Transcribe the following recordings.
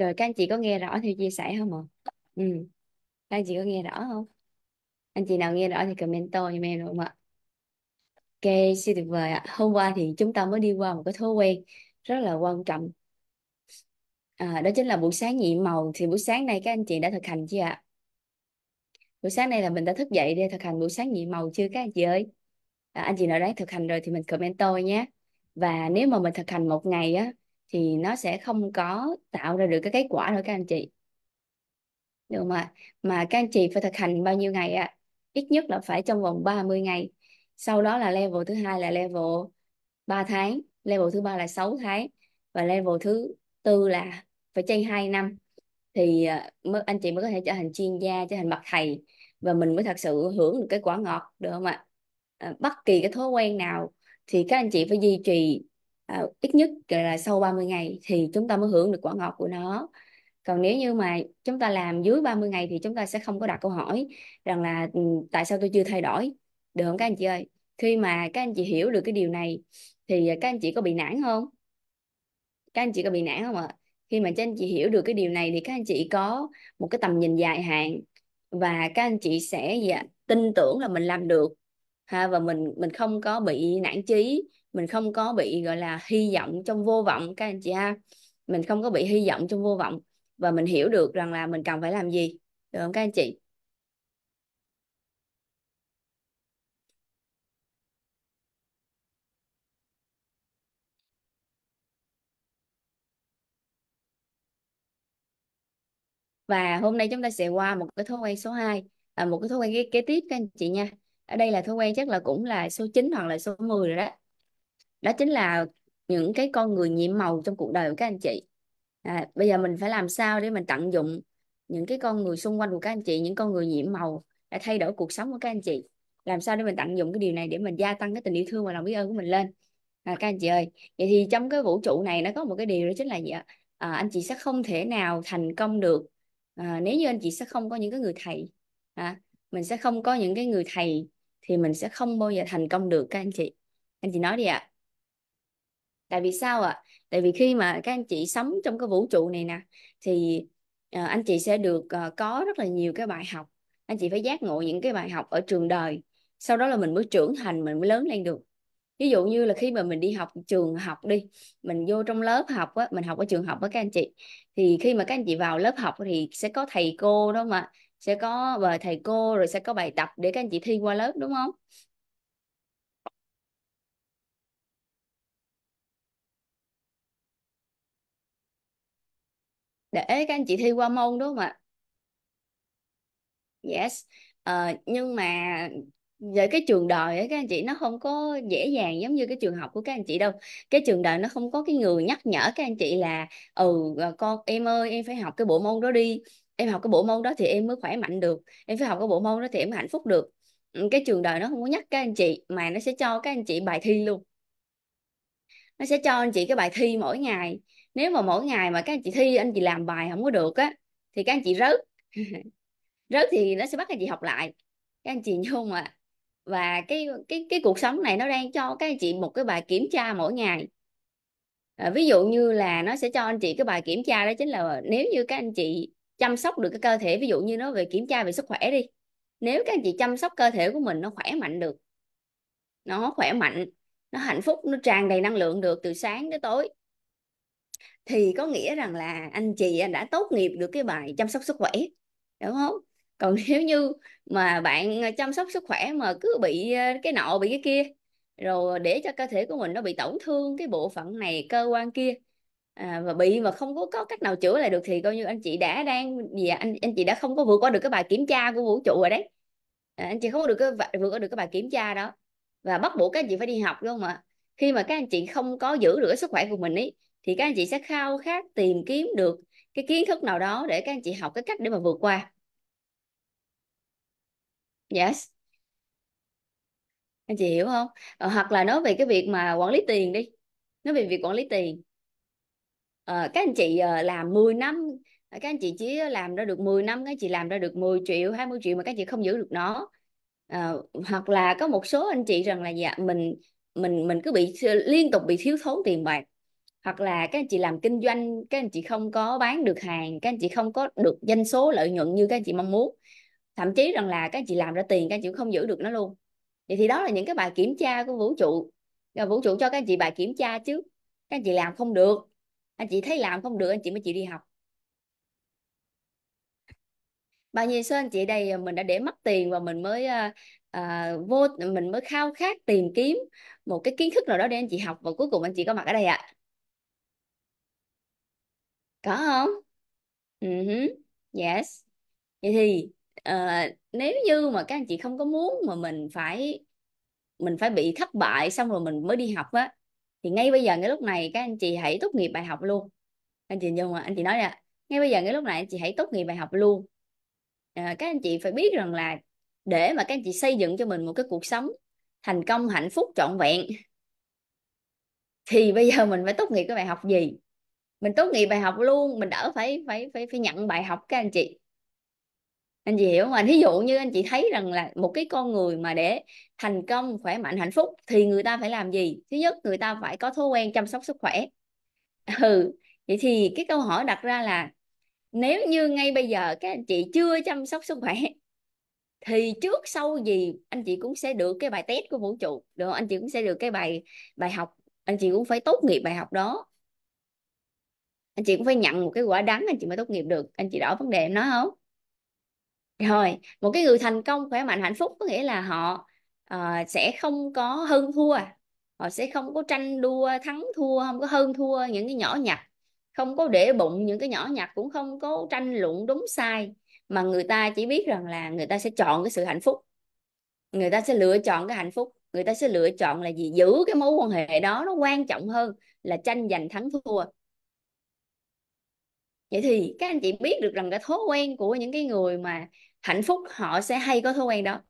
Rồi các anh chị có nghe rõ thì chia sẻ không ạ? Ừ. Các anh chị có nghe rõ không? Anh chị nào nghe rõ thì comment tô giùm em được không ạ? Ok, siêu tuyệt vời ạ. Hôm qua thì chúng ta mới đi qua một cái thói quen rất là quan trọng. À, đó chính là buổi sáng nhị màu. Thì buổi sáng nay các anh chị đã thực hành chưa ạ? Buổi sáng nay là mình đã thức dậy để thực hành buổi sáng nhị màu chưa các anh chị ơi? À, anh chị nào đã thực hành rồi thì mình comment tôi nhé. Và nếu mà mình thực hành một ngày á, thì nó sẽ không có tạo ra được cái kết quả đâu các anh chị được mà mà các anh chị phải thực hành bao nhiêu ngày ạ à? ít nhất là phải trong vòng 30 ngày sau đó là level thứ hai là level 3 tháng level thứ ba là 6 tháng và level thứ tư là phải chơi 2 năm thì à, mới anh chị mới có thể trở thành chuyên gia trở thành bậc thầy và mình mới thật sự hưởng được cái quả ngọt được không ạ à, bất kỳ cái thói quen nào thì các anh chị phải duy trì à, ít nhất là sau 30 ngày thì chúng ta mới hưởng được quả ngọt của nó còn nếu như mà chúng ta làm dưới 30 ngày thì chúng ta sẽ không có đặt câu hỏi rằng là ừ, tại sao tôi chưa thay đổi được không các anh chị ơi khi mà các anh chị hiểu được cái điều này thì các anh chị có bị nản không các anh chị có bị nản không ạ khi mà các anh chị hiểu được cái điều này thì các anh chị có một cái tầm nhìn dài hạn và các anh chị sẽ dạ, tin tưởng là mình làm được ha và mình mình không có bị nản chí mình không có bị gọi là hy vọng trong vô vọng các anh chị ha mình không có bị hy vọng trong vô vọng và mình hiểu được rằng là mình cần phải làm gì được không các anh chị và hôm nay chúng ta sẽ qua một cái thói quen số 2 à, một cái thói quen kế, kế tiếp các anh chị nha ở đây là thói quen chắc là cũng là số 9 hoặc là số 10 rồi đó đó chính là những cái con người nhiệm màu trong cuộc đời của các anh chị à, bây giờ mình phải làm sao để mình tận dụng những cái con người xung quanh của các anh chị những con người nhiệm màu đã thay đổi cuộc sống của các anh chị làm sao để mình tận dụng cái điều này để mình gia tăng cái tình yêu thương và lòng biết ơn của mình lên à, các anh chị ơi vậy thì trong cái vũ trụ này nó có một cái điều đó chính là gì ạ à, anh chị sẽ không thể nào thành công được à, nếu như anh chị sẽ không có những cái người thầy à, mình sẽ không có những cái người thầy thì mình sẽ không bao giờ thành công được các anh chị anh chị nói đi ạ à tại vì sao ạ à? tại vì khi mà các anh chị sống trong cái vũ trụ này nè thì uh, anh chị sẽ được uh, có rất là nhiều cái bài học anh chị phải giác ngộ những cái bài học ở trường đời sau đó là mình mới trưởng thành mình mới lớn lên được ví dụ như là khi mà mình đi học trường học đi mình vô trong lớp học á mình học ở trường học với các anh chị thì khi mà các anh chị vào lớp học thì sẽ có thầy cô đúng không ạ? sẽ có bài ờ, thầy cô rồi sẽ có bài tập để các anh chị thi qua lớp đúng không để các anh chị thi qua môn đúng không ạ yes ờ, nhưng mà về cái trường đời ấy, các anh chị nó không có dễ dàng giống như cái trường học của các anh chị đâu cái trường đời nó không có cái người nhắc nhở các anh chị là ừ ờ, con em ơi em phải học cái bộ môn đó đi em học cái bộ môn đó thì em mới khỏe mạnh được em phải học cái bộ môn đó thì em mới hạnh phúc được ừ, cái trường đời nó không có nhắc các anh chị mà nó sẽ cho các anh chị bài thi luôn nó sẽ cho anh chị cái bài thi mỗi ngày nếu mà mỗi ngày mà các anh chị thi anh chị làm bài không có được á thì các anh chị rớt rớt thì nó sẽ bắt các anh chị học lại các anh chị nhung mà và cái cái cái cuộc sống này nó đang cho các anh chị một cái bài kiểm tra mỗi ngày à, ví dụ như là nó sẽ cho anh chị cái bài kiểm tra đó chính là nếu như các anh chị chăm sóc được cái cơ thể ví dụ như nó về kiểm tra về sức khỏe đi nếu các anh chị chăm sóc cơ thể của mình nó khỏe mạnh được nó khỏe mạnh nó hạnh phúc nó tràn đầy năng lượng được từ sáng tới tối thì có nghĩa rằng là anh chị anh đã tốt nghiệp được cái bài chăm sóc sức khỏe đúng không còn nếu như mà bạn chăm sóc sức khỏe mà cứ bị ờ, cái nọ bị cái kia rồi để cho cơ thể của mình nó bị tổn thương cái bộ phận này cơ quan kia à, và bị mà không có có cách nào chữa lại được thì coi như anh chị đã đang gì anh anh chị đã không có vượt qua được cái bài kiểm tra của vũ trụ rồi đấy à, anh chị không có được cái vượt qua được cái bài kiểm tra đó và bắt buộc các anh chị phải đi học đúng không ạ khi mà các anh chị không có giữ được cái sức khỏe của mình ấy thì các anh chị sẽ khao khát tìm kiếm được cái kiến thức nào đó để các anh chị học cái cách để mà vượt qua yes anh chị hiểu không à, hoặc là nói về cái việc mà quản lý tiền đi nói về việc quản lý tiền à, các anh chị ờ, làm 10 năm các anh chị chỉ làm ra được 10 năm các anh chị làm ra được 10 triệu 20 triệu mà các anh chị không giữ được nó à, hoặc là có một số anh chị rằng là dạ mình mình mình cứ bị liên tục bị thiếu thốn tiền bạc hoặc là các anh chị làm kinh doanh các anh chị không có bán được hàng các anh chị không có được doanh số lợi nhuận như các anh chị mong muốn thậm chí rằng là các anh chị làm ra tiền các anh chị cũng không giữ được nó luôn vậy thì đó là những cái bài kiểm tra của vũ trụ rồi vũ trụ cho các anh chị bài kiểm tra chứ các anh chị làm không được anh chị thấy làm không được anh chị mới chịu đi học bao nhiêu số anh chị đây mình đã để mất tiền và mình mới à, vô mình mới khao khát tìm kiếm một cái kiến thức nào đó để anh chị học và cuối cùng anh chị có mặt ở đây ạ à có không uh yes vậy thì ờ, nếu như mà các anh chị không có muốn mà mình phải mình phải bị thất bại xong rồi mình mới đi học á thì ngay bây giờ ngay lúc này các anh chị hãy tốt nghiệp bài học luôn anh chị nhưng mà anh chị nói là ngay bây giờ ngay lúc này anh chị hãy tốt nghiệp bài học luôn à, các anh chị phải biết rằng là để mà các anh chị xây dựng cho mình một cái cuộc sống thành công hạnh phúc trọn vẹn thì bây giờ mình phải tốt nghiệp cái bài học gì mình tốt nghiệp bài học luôn mình đỡ phải phải phải phải nhận bài học các anh chị anh chị hiểu mà thí dụ như anh chị thấy rằng là một cái con người mà để thành công khỏe mạnh hạnh phúc thì người ta phải làm gì thứ nhất người ta phải có thói quen chăm sóc sức khỏe ừ vậy thì cái câu hỏi đặt ra là nếu như ngay bây giờ các anh chị chưa chăm sóc sức khỏe thì trước sau gì anh chị cũng sẽ được cái bài test của vũ trụ được không? anh chị cũng sẽ được cái bài bài học anh chị cũng phải tốt nghiệp bài học đó anh chị cũng phải nhận một cái quả đắng anh chị mới tốt nghiệp được anh chị rõ vấn đề em nói không rồi một cái người thành công khỏe mạnh hạnh phúc có nghĩa là họ uh, sẽ không có hơn thua họ sẽ không có tranh đua thắng thua không có hơn thua những cái nhỏ nhặt không có để bụng những cái nhỏ nhặt cũng không có tranh luận đúng sai mà người ta chỉ biết rằng là người ta sẽ chọn cái sự hạnh phúc người ta sẽ lựa chọn cái hạnh phúc người ta sẽ lựa chọn là gì giữ cái mối quan hệ đó nó quan trọng hơn là tranh giành thắng thua vậy thì các anh chị biết được rằng cái thói quen của những cái người mà hạnh phúc họ sẽ hay có thói quen đó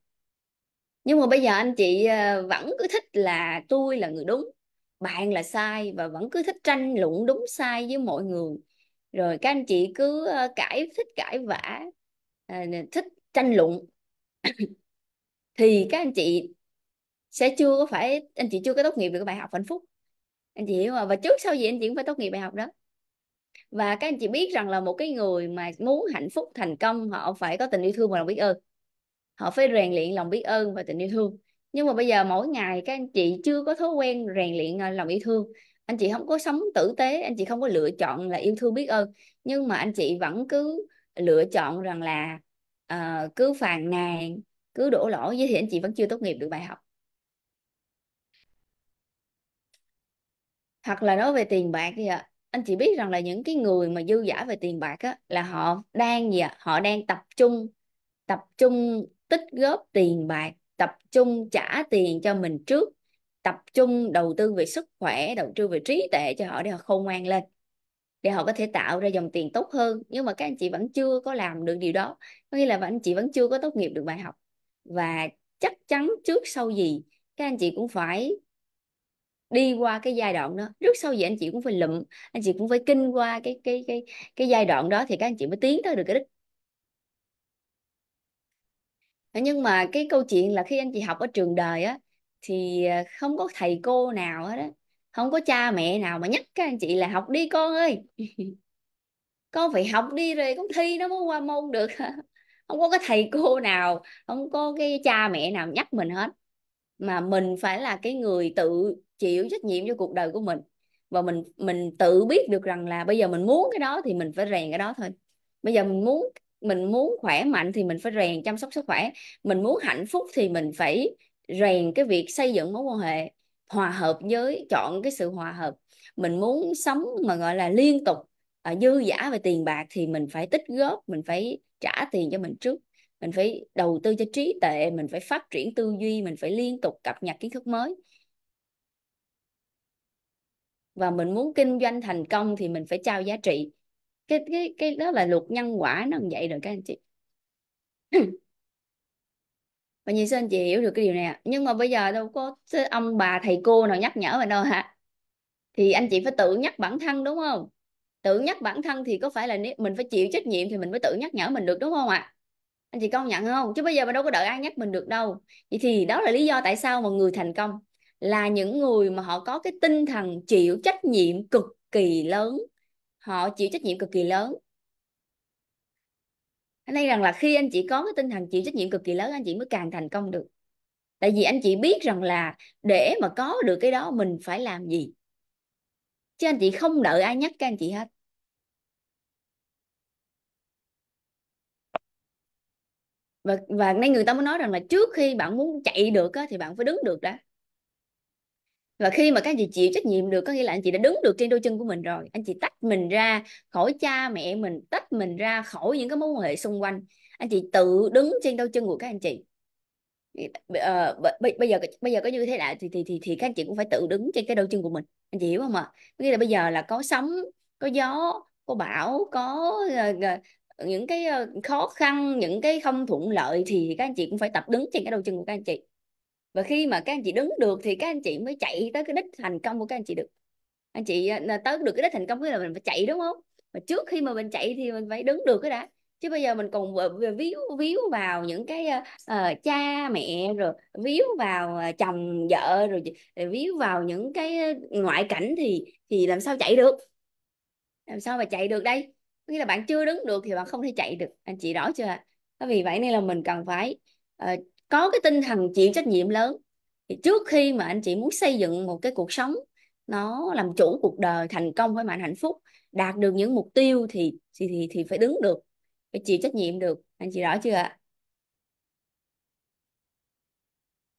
nhưng mà bây giờ anh chị ờ, vẫn cứ thích là tôi là người đúng bạn là sai và vẫn cứ thích tranh luận đúng sai với mọi người rồi các anh chị cứ ờ, cãi thích cãi vã ờ, thích tranh luận thì các anh chị sẽ chưa có phải anh chị chưa có tốt nghiệp được cái bài học hạnh phúc anh chị hiểu mà và trước sau gì anh chị cũng phải tốt nghiệp bài học đó và các anh chị biết rằng là một cái người mà muốn hạnh phúc thành công họ phải có tình yêu thương và lòng biết ơn họ phải rèn luyện lòng biết ơn và tình yêu thương nhưng mà bây giờ mỗi ngày các anh chị chưa có thói quen rèn luyện à, lòng yêu thương anh chị không có sống tử tế anh chị không có lựa chọn là yêu thương biết ơn nhưng mà anh chị vẫn cứ lựa chọn rằng là uh, cứ phàn nàn cứ đổ lỗi với thì anh chị vẫn chưa tốt nghiệp được bài học hoặc là nói về tiền bạc đi ạ anh chị biết rằng là những cái người mà dư giả về tiền bạc á, là họ đang gì ạ? À? Họ đang tập trung tập trung tích góp tiền bạc, tập trung trả tiền cho mình trước, tập trung đầu tư về sức khỏe, đầu tư về trí tuệ cho họ để họ khôn ngoan lên để họ có thể tạo ra dòng tiền tốt hơn nhưng mà các anh chị vẫn chưa có làm được điều đó có nghĩa là anh chị vẫn chưa có tốt nghiệp được bài học và chắc chắn trước sau gì các anh chị cũng phải đi qua cái giai đoạn đó rất sau vậy anh chị cũng phải lụm anh chị cũng phải kinh qua cái cái cái cái giai đoạn đó thì các anh chị mới tiến tới được cái đích nhưng mà cái câu chuyện là khi anh chị học ở trường đời á thì à, không có thầy cô nào hết á không có cha mẹ nào mà nhắc các anh chị là học đi con ơi con phải học đi rồi con thi nó mới qua môn được không có cái thầy cô nào không có cái cha mẹ nào nhắc mình hết mà mình phải là cái người tự chịu trách nhiệm cho cuộc đời của mình và mình mình tự biết được rằng là bây giờ mình muốn cái đó thì mình phải rèn cái đó thôi bây giờ mình muốn mình muốn khỏe mạnh thì mình phải rèn chăm sóc sức khỏe mình muốn hạnh phúc thì mình phải rèn cái việc xây dựng mối quan hệ hòa hợp với chọn cái sự hòa hợp mình muốn sống mà gọi là liên tục à, dư giả về tiền bạc thì mình phải tích góp mình phải trả tiền cho mình trước mình phải đầu tư cho trí tuệ mình phải phát triển tư duy mình phải liên tục cập nhật kiến thức mới và mình muốn kinh doanh thành công thì mình phải trao giá trị cái cái cái đó là luật nhân quả nó như vậy rồi các anh chị và như sao anh chị hiểu được cái điều này nhưng mà bây giờ đâu có ông bà thầy cô nào nhắc nhở mình đâu hả thì anh chị phải tự nhắc bản thân đúng không tự nhắc bản thân thì có phải là nếu mình phải chịu trách nhiệm thì mình mới tự nhắc nhở mình được đúng không ạ à? anh chị công nhận không chứ bây giờ mình đâu có đợi ai nhắc mình được đâu vậy thì đó là lý do tại sao mà người thành công là những người mà họ có cái tinh thần chịu trách nhiệm cực kỳ lớn họ chịu trách nhiệm cực kỳ lớn ở đây rằng là khi anh chị có cái tinh thần chịu trách nhiệm cực kỳ lớn anh chị mới càng thành công được tại vì anh chị biết rằng là để mà có được cái đó mình phải làm gì chứ anh chị không đợi ai nhắc các anh chị hết và và nay người ta mới nói rằng là trước khi bạn muốn chạy được á, thì bạn phải đứng được đã và khi mà các anh chị chịu trách nhiệm được có nghĩa là anh chị đã đứng được trên đôi chân của mình rồi anh chị tách mình ra khỏi cha mẹ mình tách mình ra khỏi những cái mối quan hệ xung quanh anh chị tự đứng trên đôi chân của các anh chị ờ, bây giờ bây giờ có như thế nào thì thì thì thì các anh chị cũng phải tự đứng trên cái đôi chân của mình anh chị hiểu không ạ có nghĩa là bây giờ là có sóng có gió có bão có ờ, những cái ờ, khó khăn những cái không thuận lợi thì các anh chị cũng phải tập đứng trên cái đôi chân của các anh chị và khi mà các anh chị đứng được thì các anh chị mới chạy tới cái đích thành công của các anh chị được anh chị à, tới được cái đích thành công là mình phải chạy đúng không mà trước khi mà mình chạy thì mình phải đứng được cái đã chứ bây giờ mình còn víu víu vào những cái uh, cha mẹ rồi víu vào chồng vợ rồi víu vào những cái ngoại cảnh thì thì làm sao chạy được làm sao mà chạy được đây nghĩa là bạn chưa đứng được thì bạn không thể chạy được anh chị rõ chưa vì vậy nên là mình cần phải uh, có cái tinh thần chịu trách nhiệm lớn thì trước khi mà anh chị muốn xây dựng một cái cuộc sống nó làm chủ cuộc đời thành công với mạnh hạnh phúc đạt được những mục tiêu thì thì thì, thì phải đứng được phải chịu trách nhiệm được anh chị rõ chưa ạ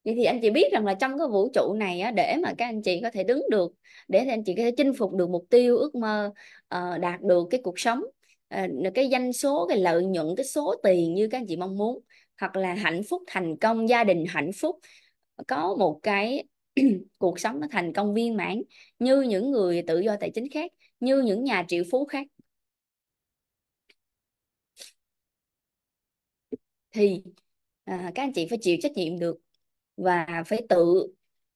vậy thì anh chị biết rằng là trong cái vũ trụ này á, để mà các anh chị có thể đứng được để anh chị có thể chinh phục được mục tiêu ước mơ ờ, đạt được cái cuộc sống ờ, cái danh số cái lợi nhuận cái số tiền như các anh chị mong muốn hoặc là hạnh phúc thành công gia đình hạnh phúc có một cái cuộc sống nó thành công viên mãn như những người tự do tài chính khác như những nhà triệu phú khác thì à, các anh chị phải chịu trách nhiệm được và phải tự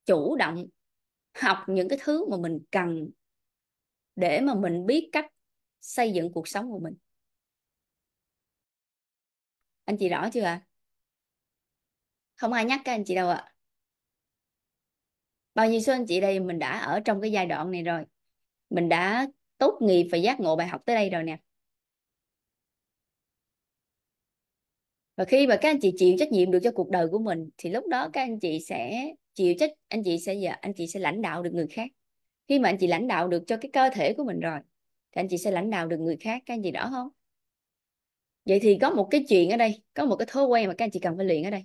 chủ động học những cái thứ mà mình cần để mà mình biết cách xây dựng cuộc sống của mình anh chị rõ chưa ạ à? không ai nhắc các anh chị đâu ạ bao nhiêu số anh chị đây mình đã ở trong cái giai đoạn này rồi mình đã tốt nghiệp và giác ngộ bài học tới đây rồi nè và khi mà các anh chị chịu trách nhiệm được cho cuộc đời của mình thì lúc đó các anh chị sẽ chịu trách anh chị sẽ giờ anh chị sẽ lãnh đạo được người khác khi mà anh chị lãnh đạo được cho cái cơ thể của mình rồi thì anh chị sẽ lãnh đạo được người khác các anh chị rõ không vậy thì có một cái chuyện ở đây có một cái thói quen mà các anh chị cần phải luyện ở đây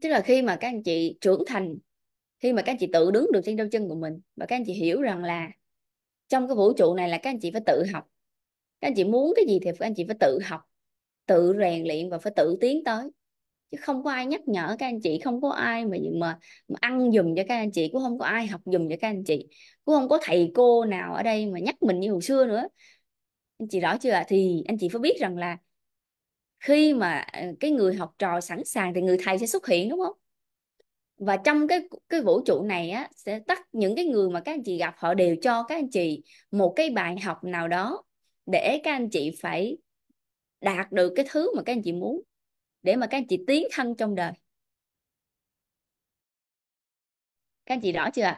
tức là khi mà các anh chị trưởng thành khi mà các anh chị tự đứng được trên đôi chân của mình và các anh chị hiểu rằng là trong cái vũ trụ này là các anh chị phải tự học các anh chị muốn cái gì thì các anh chị phải tự học tự rèn luyện và phải tự tiến tới chứ không có ai nhắc nhở các anh chị không có ai mà mà, mà ăn dùm cho các anh chị cũng không có ai học dùm cho các anh chị cũng không có thầy cô nào ở đây mà nhắc mình như hồi xưa nữa anh chị rõ chưa thì anh chị phải biết rằng là khi mà ờ, cái người học trò sẵn sàng thì người thầy sẽ xuất hiện đúng không và trong cái cái vũ trụ này á sẽ tắt những cái người mà các anh chị gặp họ đều cho các anh chị một cái bài học nào đó để các anh chị phải đạt được cái thứ mà các anh chị muốn để mà các anh chị tiến thân trong đời các anh chị rõ chưa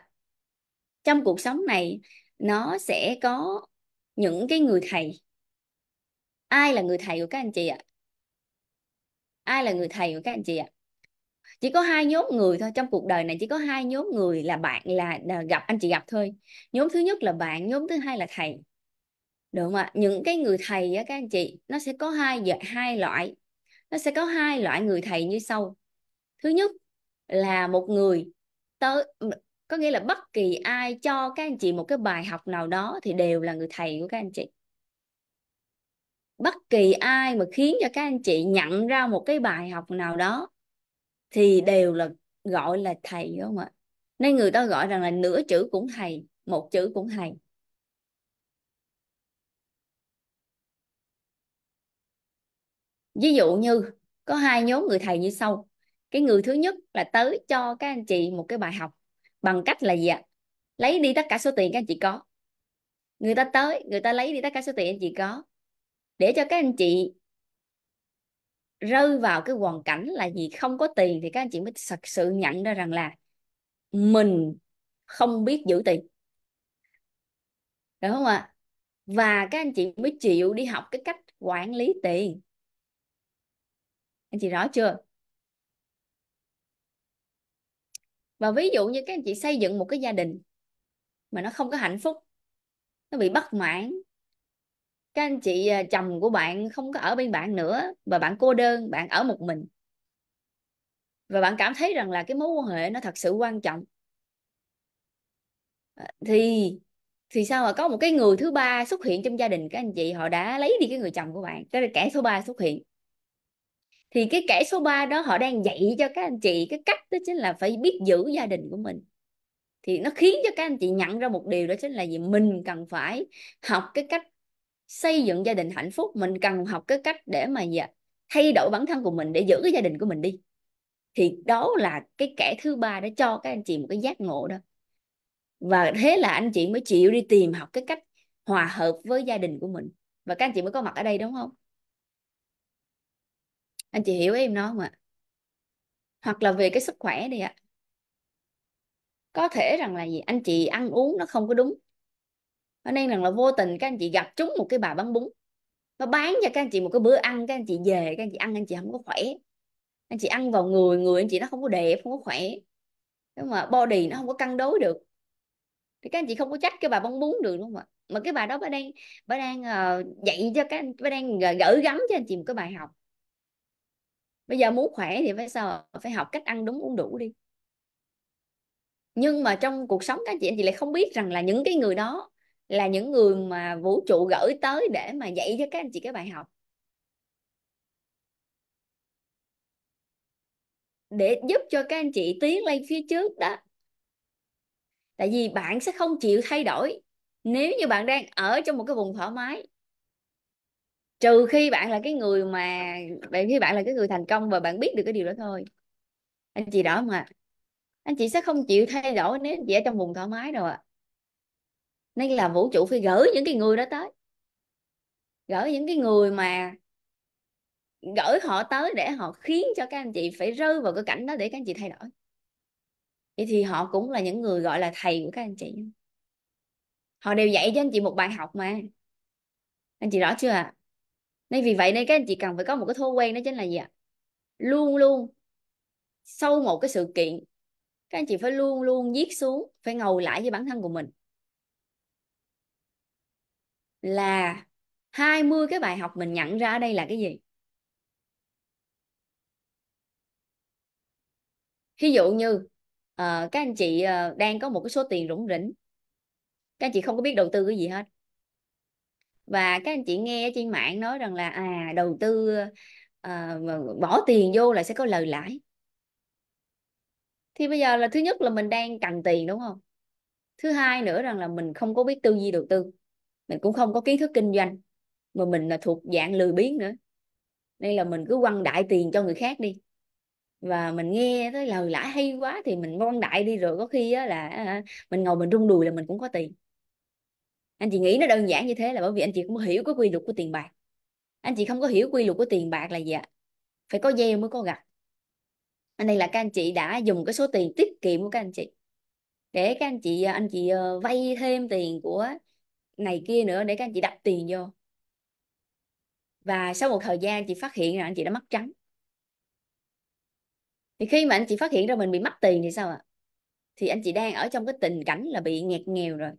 trong cuộc sống này nó sẽ có những cái người thầy ai là người thầy của các anh chị ạ ai là người thầy của các anh chị ạ chỉ có hai nhóm người thôi trong cuộc đời này chỉ có hai nhóm người là bạn là, là gặp anh chị gặp thôi nhóm thứ nhất là bạn nhóm thứ hai là thầy được không ạ những cái người thầy á các anh chị nó sẽ có hai hai loại nó sẽ có hai loại người thầy như sau thứ nhất là một người tới có nghĩa là bất kỳ ai cho các anh chị một cái bài học nào đó thì đều là người thầy của các anh chị bất kỳ ai mà khiến cho các anh chị nhận ra một cái bài học nào đó thì đều là gọi là thầy đúng không ạ nên người ta gọi rằng là nửa chữ cũng thầy một chữ cũng thầy ví dụ như có hai nhóm người thầy như sau cái người thứ nhất là tới cho các anh chị một cái bài học bằng cách là gì ạ lấy đi tất cả số tiền các anh chị có người ta tới người ta lấy đi tất cả số tiền anh chị có để cho các anh chị rơi vào cái hoàn cảnh là gì không có tiền thì các anh chị mới thật sự nhận ra rằng là mình không biết giữ tiền đúng không ạ và các anh chị mới chịu đi học cái cách quản lý tiền anh chị rõ chưa và ví dụ như các anh chị xây dựng một cái gia đình mà nó không có hạnh phúc nó bị bất mãn các anh chị à, chồng của bạn không có ở bên bạn nữa và bạn cô đơn bạn ở một mình và bạn cảm thấy rằng là cái mối quan hệ nó thật sự quan trọng à, thì thì sao mà có một cái người thứ ba xuất hiện trong gia đình các anh chị họ đã lấy đi cái người chồng của bạn cái kẻ số 3 xuất hiện thì cái kẻ số 3 đó họ đang dạy cho các anh chị cái cách đó chính là phải biết giữ gia đình của mình thì nó khiến cho các anh chị nhận ra một điều đó chính là gì mình cần phải học cái cách xây dựng gia đình hạnh phúc mình cần học cái cách để mà dạ, thay đổi bản thân của mình để giữ cái gia đình của mình đi thì đó là cái kẻ thứ ba đã cho các anh chị một cái giác ngộ đó và thế là anh chị mới chịu đi tìm học cái cách hòa hợp với gia đình của mình và các anh chị mới có mặt ở đây đúng không anh chị hiểu em nói không ạ hoặc là về cái sức khỏe đi ạ có thể rằng là gì anh chị ăn uống nó không có đúng nên rằng là vô tình các anh chị gặp trúng một cái bà bán bún nó bán cho các anh chị một cái bữa ăn các anh chị về các anh chị ăn anh chị không có khỏe anh chị ăn vào người người anh chị nó không có đẹp không có khỏe nhưng mà body nó không có cân đối được thì các anh chị không có trách cái bà bán bún được đúng không ạ mà cái bà đó bà đang bà đang uh, dạy cho các anh bà đang gỡ gắm cho anh chị một cái bài học bây giờ muốn khỏe thì phải sao phải học cách ăn đúng uống đủ đi nhưng mà trong cuộc sống các anh chị anh chị lại không biết rằng là những cái người đó là những người mà vũ trụ gửi tới để mà dạy cho các anh chị cái bài học để giúp cho các anh chị tiến lên phía trước đó tại vì bạn sẽ không chịu thay đổi nếu như bạn đang ở trong một cái vùng thoải mái trừ khi bạn là cái người mà bạn khi bạn là cái người thành công và bạn biết được cái điều đó thôi anh chị đó mà anh chị sẽ không chịu thay đổi nếu anh chị ở trong vùng thoải mái đâu ạ à nên là vũ trụ phải gửi những cái người đó tới gửi những cái người mà gửi họ tới để họ khiến cho các anh chị phải rơi vào cái cảnh đó để các anh chị thay đổi vậy thì họ cũng là những người gọi là thầy của các anh chị họ đều dạy cho anh chị một bài học mà anh chị rõ chưa ạ à? nên vì vậy nên các anh chị cần phải có một cái thói quen đó chính là gì ạ à? luôn luôn sau một cái sự kiện các anh chị phải luôn luôn viết xuống phải ngầu lại với bản thân của mình là 20 cái bài học mình nhận ra ở đây là cái gì? Ví dụ như uh, các anh chị uh, đang có một cái số tiền rủng rỉnh. Các anh chị không có biết đầu tư cái gì hết. Và các anh chị nghe trên mạng nói rằng là à đầu tư uh, bỏ tiền vô là sẽ có lời lãi. Thì bây giờ là thứ nhất là mình đang cần tiền đúng không? Thứ hai nữa rằng là mình không có biết tư duy đầu tư mình cũng không có kiến thức kinh doanh mà mình là thuộc dạng lười biếng nữa nên là mình cứ quăng đại tiền cho người khác đi và mình nghe tới lời lãi hay quá thì mình quăng đại đi rồi có khi á là à, à, mình ngồi mình rung đùi là mình cũng có tiền anh chị nghĩ nó đơn giản như thế là bởi vì anh chị không hiểu cái quy luật của tiền bạc anh chị không có hiểu quy luật của tiền bạc là gì ạ phải có gieo mới có gặt anh đây là các anh chị đã dùng cái số tiền tiết kiệm của các anh chị để các anh chị à, anh chị ờ, vay thêm tiền của này kia nữa để các anh chị đặt tiền vô và sau một thời gian chị phát hiện là anh chị đã mất trắng thì khi mà anh chị phát hiện ra mình bị mất tiền thì sao ạ thì anh chị đang ở trong cái tình cảnh là bị nghẹt nghèo rồi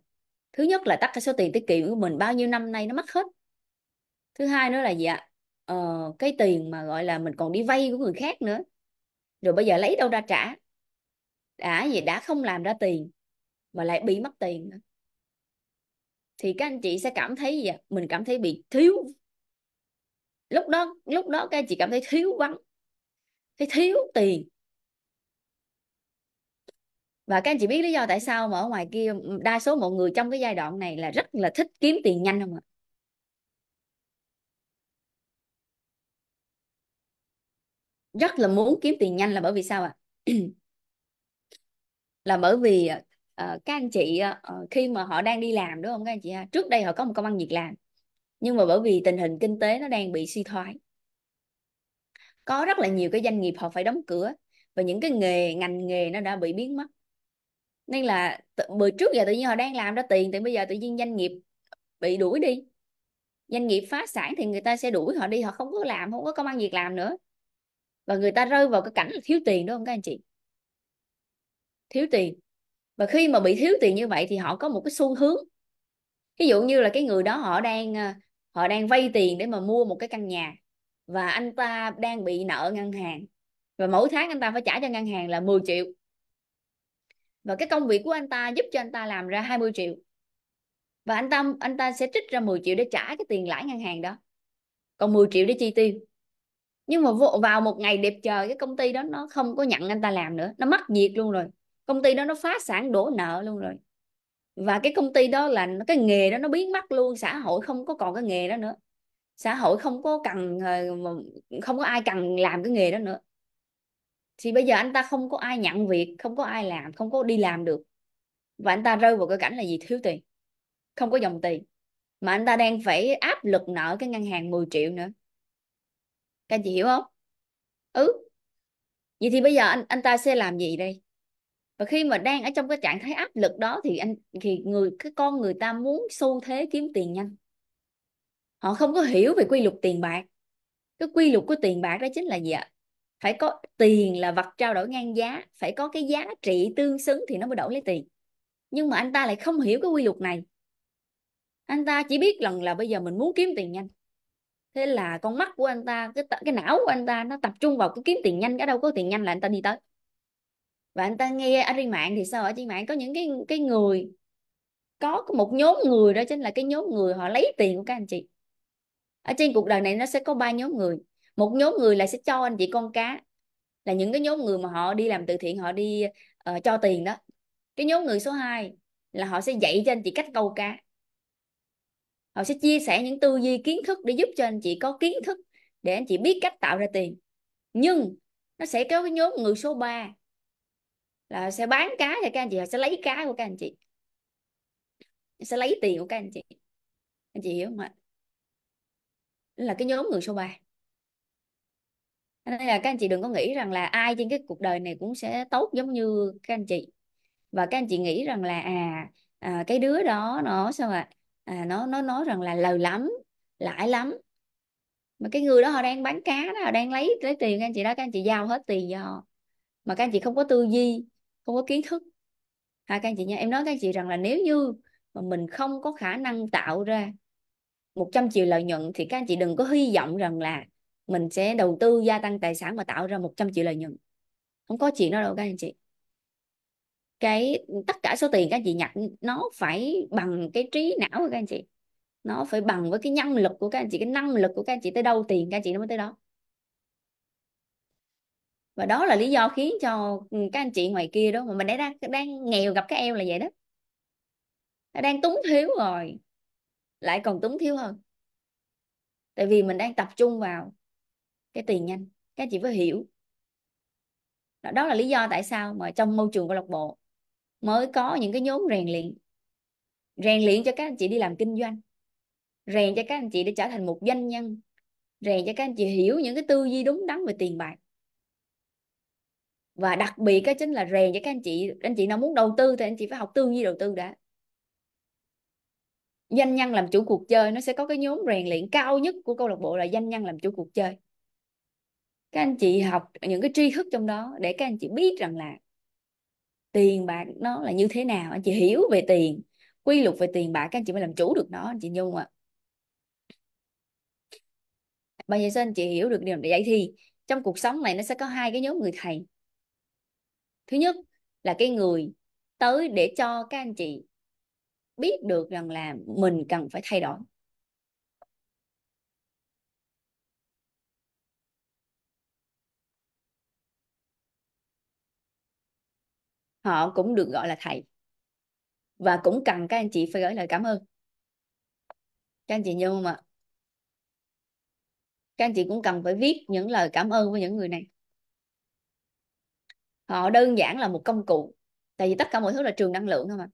thứ nhất là tắt cái số tiền tiết kiệm của mình bao nhiêu năm nay nó mất hết thứ hai nữa là gì ạ ờ, cái tiền mà gọi là mình còn đi vay của người khác nữa rồi bây giờ lấy đâu ra trả đã vậy đã không làm ra tiền mà lại bị mất tiền nữa thì các anh chị sẽ cảm thấy gì ạ à? mình cảm thấy bị thiếu lúc đó lúc đó các anh chị cảm thấy thiếu vắng thấy thiếu tiền và các anh chị biết lý do tại sao mà ở ngoài kia đa số mọi người trong cái giai đoạn này là rất là thích kiếm tiền nhanh không ạ rất là muốn kiếm tiền nhanh là bởi vì sao ạ à? là bởi vì à, Ờ, các anh chị ờ, ờ, khi mà họ đang đi làm đúng không các anh chị ha trước đây họ có một công ăn việc làm nhưng mà bởi vì tình hình kinh tế nó đang bị suy thoái có rất là nhiều cái doanh nghiệp họ phải đóng cửa và những cái nghề ngành nghề nó đã bị biến mất nên là bữa trước giờ tự nhiên họ đang làm ra tiền thì bây giờ tự nhiên doanh nghiệp bị đuổi đi doanh nghiệp phá sản thì người ta sẽ đuổi họ đi họ không có làm không có công ăn việc làm nữa và người ta rơi vào cái cảnh thiếu tiền đúng không các anh chị thiếu tiền và khi mà bị thiếu tiền như vậy thì họ có một cái xu hướng ví dụ như là cái người đó họ đang à, họ đang vay tiền để mà mua một cái căn nhà và anh ta đang bị nợ ngân hàng và mỗi tháng anh ta phải trả cho ngân hàng là 10 triệu và cái công việc của anh ta giúp cho anh ta làm ra 20 triệu và anh ta anh ta sẽ trích ra 10 triệu để trả cái tiền lãi ngân hàng đó còn 10 triệu để chi tiêu nhưng mà vào một ngày đẹp trời cái công ty đó nó không có nhận anh ta làm nữa nó mất việc luôn rồi công ty đó nó phá sản đổ nợ luôn rồi và cái công ty đó là cái nghề đó nó biến mất luôn xã hội không có còn cái nghề đó nữa xã hội không có cần ờ, không có ai cần làm cái nghề đó nữa thì bây giờ anh ta không có ai nhận việc không có ai làm không có đi làm được và anh ta rơi vào cái cảnh là gì thiếu tiền không có dòng tiền mà anh ta đang phải áp lực nợ cái ngân hàng 10 triệu nữa các anh chị hiểu không ừ vậy thì bây giờ anh anh ta sẽ làm gì đây và khi mà đang ở trong cái trạng thái áp lực đó thì anh thì người cái con người ta muốn xu thế kiếm tiền nhanh họ không có hiểu về quy luật tiền bạc cái quy luật của tiền bạc đó chính là gì ạ phải có tiền là vật trao đổi ngang giá phải có cái giá trị tương xứng thì nó mới đổi lấy tiền nhưng mà anh ta lại không hiểu cái quy luật này anh ta chỉ biết lần là bây giờ mình muốn kiếm tiền nhanh thế là con mắt của anh ta cái cái não của anh ta nó tập trung vào cái kiếm tiền nhanh ở đâu có tiền nhanh là anh ta đi tới và anh ta nghe ở trên mạng thì sao ở trên mạng có những cái cái người có một nhóm người đó chính là cái nhóm người họ lấy tiền của các anh chị ở trên cuộc đời này nó sẽ có ba nhóm người một nhóm người là sẽ cho anh chị con cá là những cái nhóm người mà họ đi làm từ thiện họ đi uh, cho tiền đó cái nhóm người số 2 là họ sẽ dạy cho anh chị cách câu cá họ sẽ chia sẻ những tư duy kiến thức để giúp cho anh chị có kiến thức để anh chị biết cách tạo ra tiền nhưng nó sẽ có cái nhóm người số 3 là sẽ bán cá cho các anh chị họ sẽ lấy cá của các anh chị sẽ lấy tiền của các anh chị anh chị hiểu không ạ là cái nhóm người số 3 nên là các anh chị đừng có nghĩ rằng là ai trên cái cuộc đời này cũng sẽ tốt giống như các anh chị và các anh chị nghĩ rằng là à, à cái đứa đó nó sao ạ à? nó nó nói rằng là lời lắm lãi lắm mà cái người đó họ đang bán cá đó họ đang lấy lấy tiền các anh chị đó các anh chị giao hết tiền cho họ mà các anh chị không có tư duy không có kiến thức ha các anh chị nha em nói các anh chị rằng là nếu như mà mình không có khả năng tạo ra 100 triệu lợi nhuận thì các anh chị đừng có hy vọng rằng là mình sẽ đầu tư gia tăng tài sản và tạo ra 100 triệu lợi nhuận không có chuyện đó đâu các anh chị cái tất cả số tiền các anh chị nhặt nó phải bằng cái trí não của các anh chị nó phải bằng với cái nhân lực của các anh chị cái năng lực của các anh chị tới đâu tiền các anh chị nó mới tới đó và đó là lý do khiến cho ừ, các anh chị ngoài kia đó mà mình đã đang đang nghèo gặp các em là vậy đó đang túng thiếu rồi lại còn túng thiếu hơn tại vì mình đang tập trung vào cái tiền nhanh các anh chị phải hiểu đó, đó là lý do tại sao mà trong môi trường câu lạc bộ mới có những cái nhóm rèn luyện rèn luyện cho các anh chị đi làm kinh doanh rèn cho các anh chị để trở thành một doanh nhân rèn cho các anh chị hiểu những cái tư duy đúng đắn về tiền bạc và đặc biệt cái chính là rèn cho các anh chị anh chị nào muốn đầu tư thì anh chị phải học tư duy đầu tư đã doanh nhân làm chủ cuộc chơi nó sẽ có cái nhóm rèn luyện cao nhất của câu lạc bộ là doanh nhân làm chủ cuộc chơi các anh chị học những cái tri thức trong đó để các anh chị biết rằng là tiền bạc nó là như thế nào anh chị hiểu về tiền quy luật về tiền bạc các anh chị mới làm chủ được nó anh chị nhung ạ à. bao giờ sao anh chị hiểu được điều này vậy thì trong cuộc sống này nó sẽ có hai cái nhóm người thầy thứ nhất là cái người tới để cho các anh chị biết được rằng là mình cần phải thay đổi họ cũng được gọi là thầy và cũng cần các anh chị phải gửi lời cảm ơn các anh chị nhớ không ạ các anh chị cũng cần phải viết những lời cảm ơn với những người này họ đơn giản là một công cụ tại vì tất cả mọi thứ là trường năng lượng thôi mà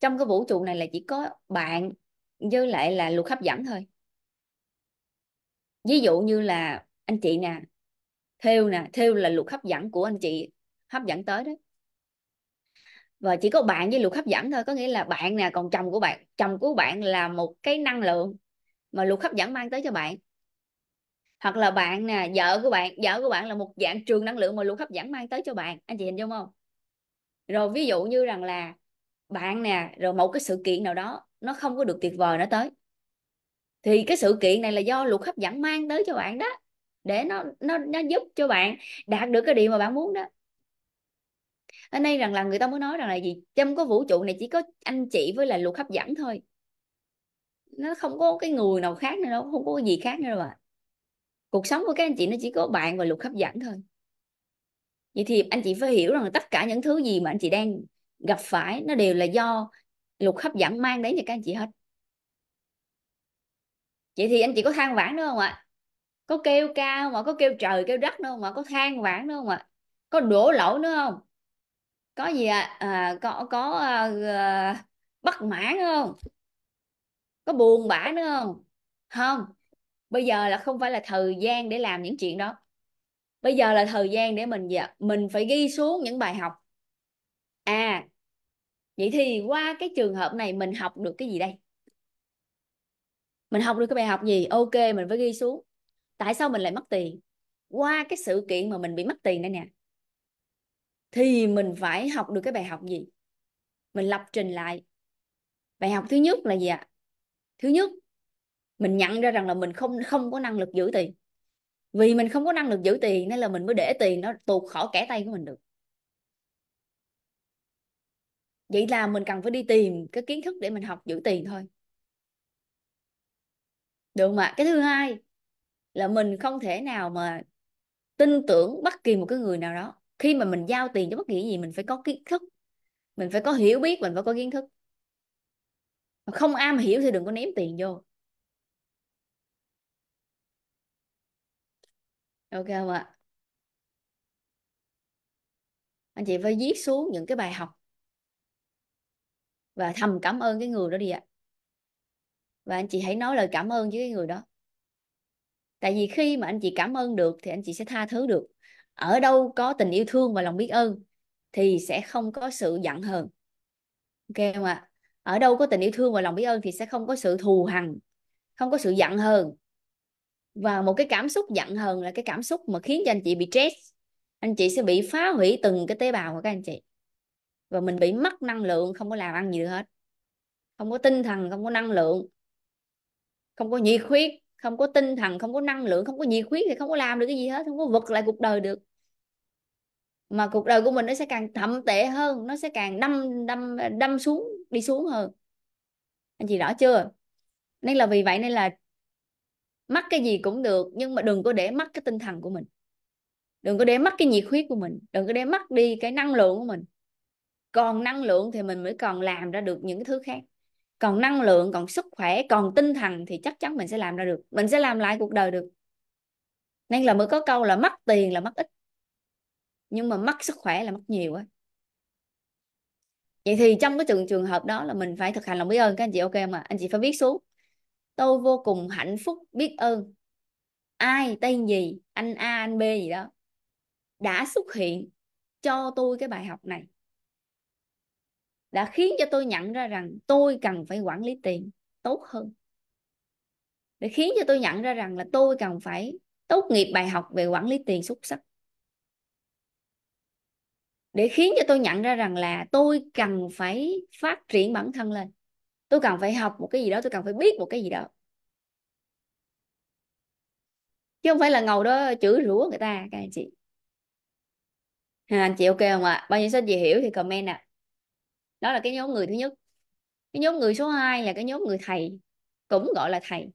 trong cái vũ trụ này là chỉ có bạn với lại là luật hấp dẫn thôi ví dụ như là anh chị nè theo nè theo là luật hấp dẫn của anh chị hấp dẫn tới đấy và chỉ có bạn với luật hấp dẫn thôi có nghĩa là bạn nè còn chồng của bạn chồng của bạn là một cái năng lượng mà luật hấp dẫn mang tới cho bạn hoặc là bạn nè vợ của bạn vợ của bạn là một dạng trường năng lượng mà luật hấp dẫn mang tới cho bạn anh chị hình dung không rồi ví dụ như rằng là bạn nè rồi một cái sự kiện nào đó nó không có được tuyệt vời nó tới thì cái sự kiện này là do luật hấp dẫn mang tới cho bạn đó để nó nó nó giúp cho bạn đạt được cái điều mà bạn muốn đó ở đây rằng là người ta mới nói rằng là gì trong cái vũ trụ này chỉ có anh chị với là luật hấp dẫn thôi nó không có cái người nào khác nữa đâu không có gì khác nữa đâu ạ à cuộc sống của các anh chị nó chỉ có bạn và luật hấp dẫn thôi vậy thì anh chị phải hiểu rằng tất cả những thứ gì mà anh chị đang gặp phải nó đều là do luật hấp dẫn mang đến cho các anh chị hết vậy thì anh chị có than vãn nữa không ạ có kêu ca không ạ có kêu trời kêu đất nữa không ạ có than vãn nữa không ạ có đổ lỗi nữa không có gì ạ à? à, có có à, à, bất mãn không có buồn bã nữa không không bây giờ là không phải là thời gian để làm những chuyện đó bây giờ là thời gian để mình mình phải ghi xuống những bài học à vậy thì qua cái trường hợp này mình học được cái gì đây mình học được cái bài học gì ok mình phải ghi xuống tại sao mình lại mất tiền qua cái sự kiện mà mình bị mất tiền đây nè thì mình phải học được cái bài học gì mình lập trình lại bài học thứ nhất là gì ạ thứ nhất mình nhận ra rằng là mình không không có năng lực giữ tiền vì mình không có năng lực giữ tiền nên là mình mới để tiền nó tuột khỏi kẻ tay của mình được vậy là mình cần phải đi tìm cái kiến thức để mình học giữ tiền thôi được mà cái thứ hai là mình không thể nào mà tin tưởng bất kỳ một cái người nào đó khi mà mình giao tiền cho bất kỳ gì mình phải có kiến thức mình phải có hiểu biết mình phải có kiến thức không am hiểu thì đừng có ném tiền vô ok không ạ anh chị phải viết xuống những cái bài học và thầm cảm ơn cái người đó đi ạ và anh chị hãy nói lời cảm ơn với cái người đó tại vì khi mà anh chị cảm ơn được thì anh chị sẽ tha thứ được ở đâu có tình yêu thương và lòng biết ơn thì sẽ không có sự giận hờn ok không ạ ở đâu có tình yêu thương và lòng biết ơn thì sẽ không có sự thù hằn không có sự giận hờn và một cái cảm xúc giận hờn là cái cảm xúc mà khiến cho anh chị bị stress anh chị sẽ bị phá hủy từng cái tế bào của các anh chị và mình bị mất năng lượng không có làm ăn gì được hết không có tinh thần không có năng lượng không có nhiệt huyết không có tinh thần không có năng lượng không có nhiệt huyết thì không có làm được cái gì hết không có vực lại cuộc đời được mà cuộc đời của mình nó sẽ càng thậm tệ hơn nó sẽ càng đâm đâm đâm xuống đi xuống hơn anh chị rõ chưa nên là vì vậy nên là mắc cái gì cũng được nhưng mà đừng có để mất cái tinh thần của mình đừng có để mất cái nhiệt huyết của mình đừng có để mất đi cái năng lượng của mình còn năng lượng thì mình mới còn làm ra được những cái thứ khác còn năng lượng còn sức khỏe còn tinh thần thì chắc chắn mình sẽ làm ra được mình sẽ làm lại cuộc đời được nên là mới có câu là mất tiền là mất ít nhưng mà mất sức khỏe là mất nhiều á vậy thì trong cái trường trường hợp đó là mình phải thực hành lòng biết ơn các anh chị ok mà anh chị phải viết xuống tôi vô cùng hạnh phúc biết ơn ai tên gì anh a anh b gì đó đã xuất hiện cho tôi cái bài học này đã khiến cho tôi nhận ra rằng tôi cần phải quản lý tiền tốt hơn để khiến cho tôi nhận ra rằng là tôi cần phải tốt nghiệp bài học về quản lý tiền xuất sắc để khiến cho tôi nhận ra rằng là tôi cần phải phát triển bản thân lên tôi cần phải học một cái gì đó tôi cần phải biết một cái gì đó chứ không phải là ngầu đó chửi rủa người ta các anh chị à, anh chị ok không ạ à? bao nhiêu số gì hiểu thì comment ạ à. đó là cái nhóm người thứ nhất cái nhóm người số 2 là cái nhóm người thầy cũng gọi là thầy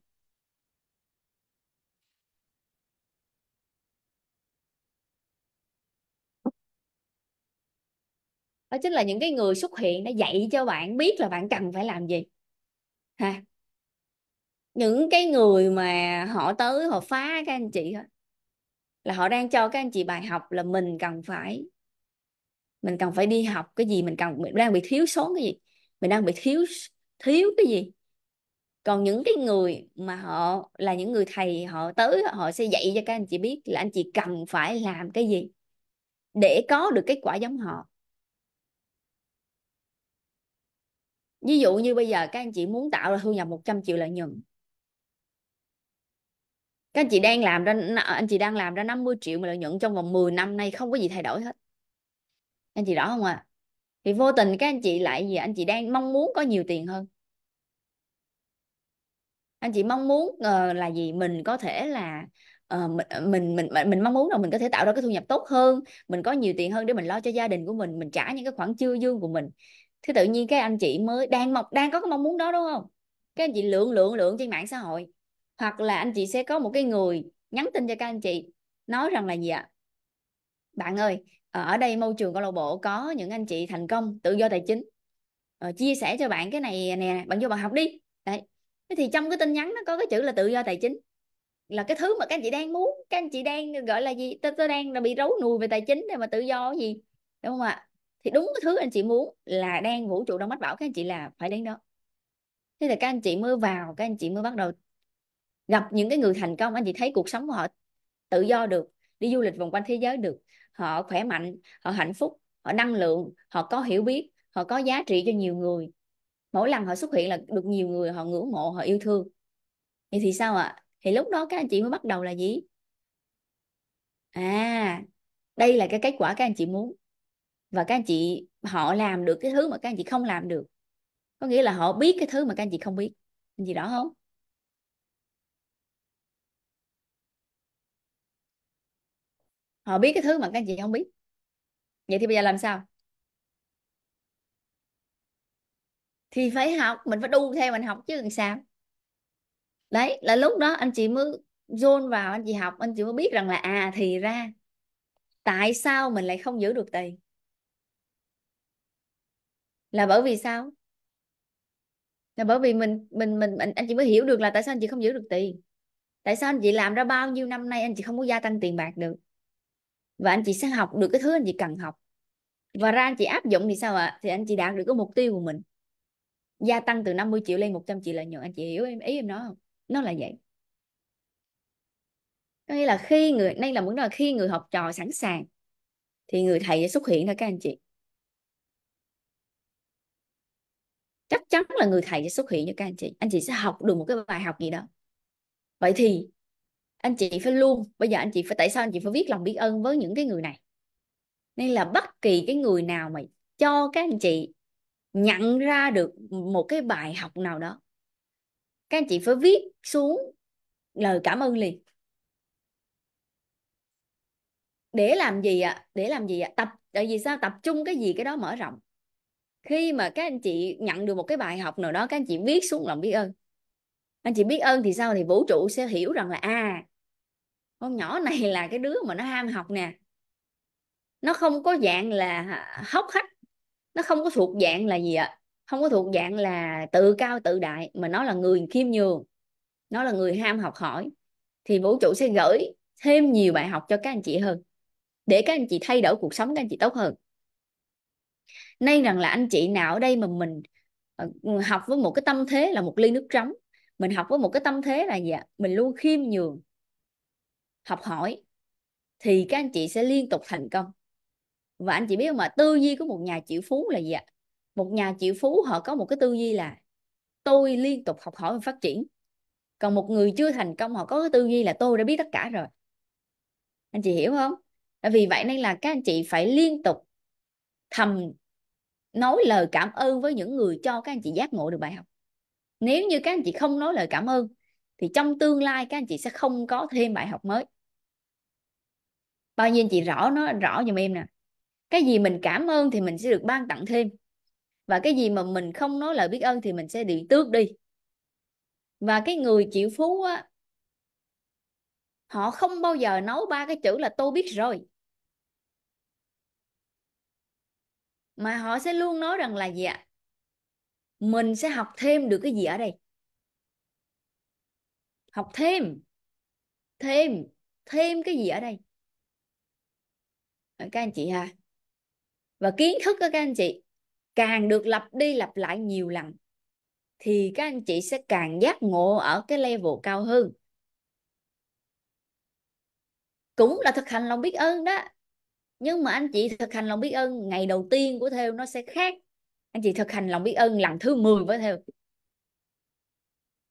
đó chính là những cái người xuất hiện đã dạy cho bạn biết là bạn cần phải làm gì ha những cái người mà họ tới họ phá các anh chị là họ đang cho các anh chị bài học là mình cần phải mình cần phải đi học cái gì mình cần mình đang bị thiếu sót cái gì mình đang bị thiếu thiếu cái gì còn những cái người mà họ là những người thầy họ tới họ sẽ dạy cho các anh chị biết là anh chị cần phải làm cái gì để có được kết quả giống họ ví dụ như bây giờ các anh chị muốn tạo ra thu nhập 100 triệu lợi nhuận các anh chị đang làm ra anh chị đang làm ra 50 triệu mà lợi nhuận trong vòng 10 năm nay không có gì thay đổi hết anh chị rõ không ạ à? thì vô tình các anh chị lại gì anh chị đang mong muốn có nhiều tiền hơn anh chị mong muốn uh, là gì mình có thể là uh, mình, mình mình mình mong muốn là mình có thể tạo ra cái thu nhập tốt hơn mình có nhiều tiền hơn để mình lo cho gia đình của mình mình trả những cái khoản chưa dương của mình thế tự nhiên cái anh chị mới đang mọc đang có cái mong muốn đó đúng không các anh chị lượng lượng lượng trên mạng xã hội hoặc là anh chị sẽ có một cái người nhắn tin cho các anh chị nói rằng là gì ạ bạn ơi ờ, ở đây môi trường câu lạc bộ có những anh chị thành công tự do tài chính ờ, chia sẻ cho bạn cái này nè bạn vô bạn học đi đấy thế thì trong cái tin nhắn nó có cái chữ là tự do tài chính là cái thứ mà các anh chị đang muốn các anh chị đang gọi là gì tôi, tôi đang là bị rối nùi về tài chính để mà tự do gì đúng không ạ thì đúng cái thứ anh chị muốn là đang vũ trụ đang bách bảo các anh chị là phải đến đó thế là các anh chị mới vào các anh chị mới bắt đầu gặp những cái người thành công anh chị thấy cuộc sống của họ tự do được đi du lịch vòng quanh thế giới được họ khỏe mạnh họ hạnh phúc họ năng lượng họ có hiểu biết họ có giá trị cho nhiều người mỗi lần họ xuất hiện là được nhiều người họ ngưỡng mộ họ yêu thương vậy thì sao ạ à? thì lúc đó các anh chị mới bắt đầu là gì à đây là cái kết quả các anh chị muốn và các anh chị họ làm được cái thứ mà các anh chị không làm được có nghĩa là họ biết cái thứ mà các anh chị không biết anh chị rõ không họ biết cái thứ mà các anh chị không biết vậy thì bây giờ làm sao thì phải học mình phải đu theo mình học chứ làm sao đấy là lúc đó anh chị mới dồn vào anh chị học anh chị mới biết rằng là à thì ra tại sao mình lại không giữ được tiền là bởi vì sao là bởi vì mình mình mình anh, anh chị mới hiểu được là tại sao anh chị không giữ được tiền tại sao anh chị làm ra bao nhiêu năm nay anh chị không có gia tăng tiền bạc được và anh chị sẽ học được cái thứ anh chị cần học và ra anh chị áp dụng thì sao ạ thì anh chị đạt được cái mục tiêu của mình gia tăng từ 50 triệu lên 100 triệu lợi nhuận anh chị hiểu em ý em nói không nó là vậy có nghĩa là khi người đây là muốn nói là khi người học trò sẵn sàng thì người thầy sẽ xuất hiện thôi các anh chị chắc chắn là người thầy sẽ xuất hiện cho các anh chị anh chị sẽ học được một cái bài học gì đó vậy thì anh chị phải luôn bây giờ anh chị phải tại sao anh chị phải viết lòng biết ơn với những cái người này nên là bất kỳ cái người nào mà cho các anh chị nhận ra được một cái bài học nào đó các anh chị phải viết xuống lời cảm ơn liền để làm gì ạ à? để làm gì ạ à? tập tại vì sao tập trung cái gì cái đó mở rộng khi mà các anh chị nhận được một cái bài học nào đó các anh chị viết xuống lòng biết ơn anh chị biết ơn thì sao thì vũ trụ sẽ hiểu rằng là à con nhỏ này là cái đứa mà nó ham học nè nó không có dạng là hốc hách nó không có thuộc dạng là gì ạ không có thuộc dạng là tự cao tự đại mà nó là người khiêm nhường nó là người ham học hỏi thì vũ trụ sẽ gửi thêm nhiều bài học cho các anh chị hơn để các anh chị thay đổi cuộc sống các anh chị tốt hơn nay rằng là anh chị nào ở đây mà mình ờ, học với một cái tâm thế là một ly nước trống mình học với một cái tâm thế là gì ạ mình luôn khiêm nhường học hỏi thì các anh chị sẽ liên tục thành công và anh chị biết không mà tư duy của một nhà triệu phú là gì ạ một nhà triệu phú họ có một cái tư duy là tôi liên tục học hỏi và phát triển còn một người chưa thành công họ có cái tư duy là tôi đã biết tất cả rồi anh chị hiểu không vì vậy nên là các anh chị phải liên tục thầm nói lời cảm ơn với những người cho các anh chị giác ngộ được bài học nếu như các anh chị không nói lời cảm ơn thì trong tương lai các anh chị sẽ không có thêm bài học mới bao nhiêu anh chị rõ nó rõ giùm em nè cái gì mình cảm ơn thì mình sẽ được ban tặng thêm và cái gì mà mình không nói lời biết ơn thì mình sẽ bị tước đi và cái người chịu phú á họ không bao giờ nói ba cái chữ là tôi biết rồi mà họ sẽ luôn nói rằng là gì ạ mình sẽ học thêm được cái gì ở đây học thêm thêm thêm cái gì ở đây các anh chị ha và kiến thức các anh chị càng được lặp đi lặp lại nhiều lần thì các anh chị sẽ càng giác ngộ ở cái level cao hơn cũng là thực hành lòng biết ơn đó nhưng mà anh chị thực hành lòng biết ơn ngày đầu tiên của theo nó sẽ khác anh chị thực hành lòng biết ơn lần thứ 10 với theo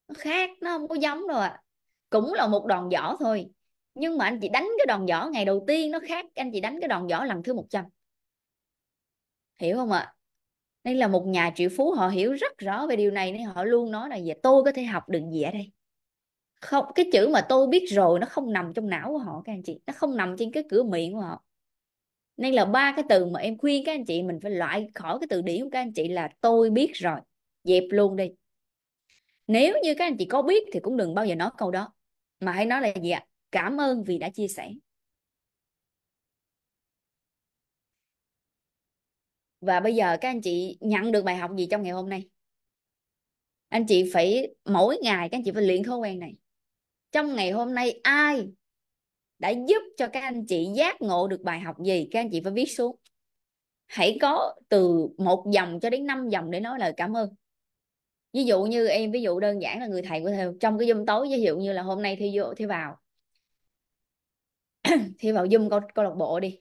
nó khác nó không có giống đâu ạ à. cũng là một đòn giỏ thôi nhưng mà anh chị đánh cái đòn giỏ ngày đầu tiên nó khác anh chị đánh cái đòn giỏ lần thứ 100 hiểu không ạ à? đây là một nhà triệu phú họ hiểu rất rõ về điều này nên họ luôn nói là về dạ, tôi có thể học được gì ở đây không cái chữ mà tôi biết rồi nó không nằm trong não của họ các anh chị nó không nằm trên cái cửa miệng của họ nên là ba cái từ mà em khuyên các anh chị mình phải loại khỏi cái từ điển của các anh chị là tôi biết rồi dẹp luôn đi nếu như các anh chị có biết thì cũng đừng bao giờ nói câu đó mà hãy nói là gì ạ cảm ơn vì đã chia sẻ và bây giờ các anh chị nhận được bài học gì trong ngày hôm nay anh chị phải mỗi ngày các anh chị phải luyện thói quen này trong ngày hôm nay ai đã giúp cho các anh chị giác ngộ được bài học gì các anh chị phải viết xuống hãy có từ một dòng cho đến năm dòng để nói lời cảm ơn ví dụ như em ví dụ đơn giản là người thầy của theo trong cái zoom tối ví dụ như là hôm nay thi vô thi vào thi vào zoom câu câu lạc bộ đi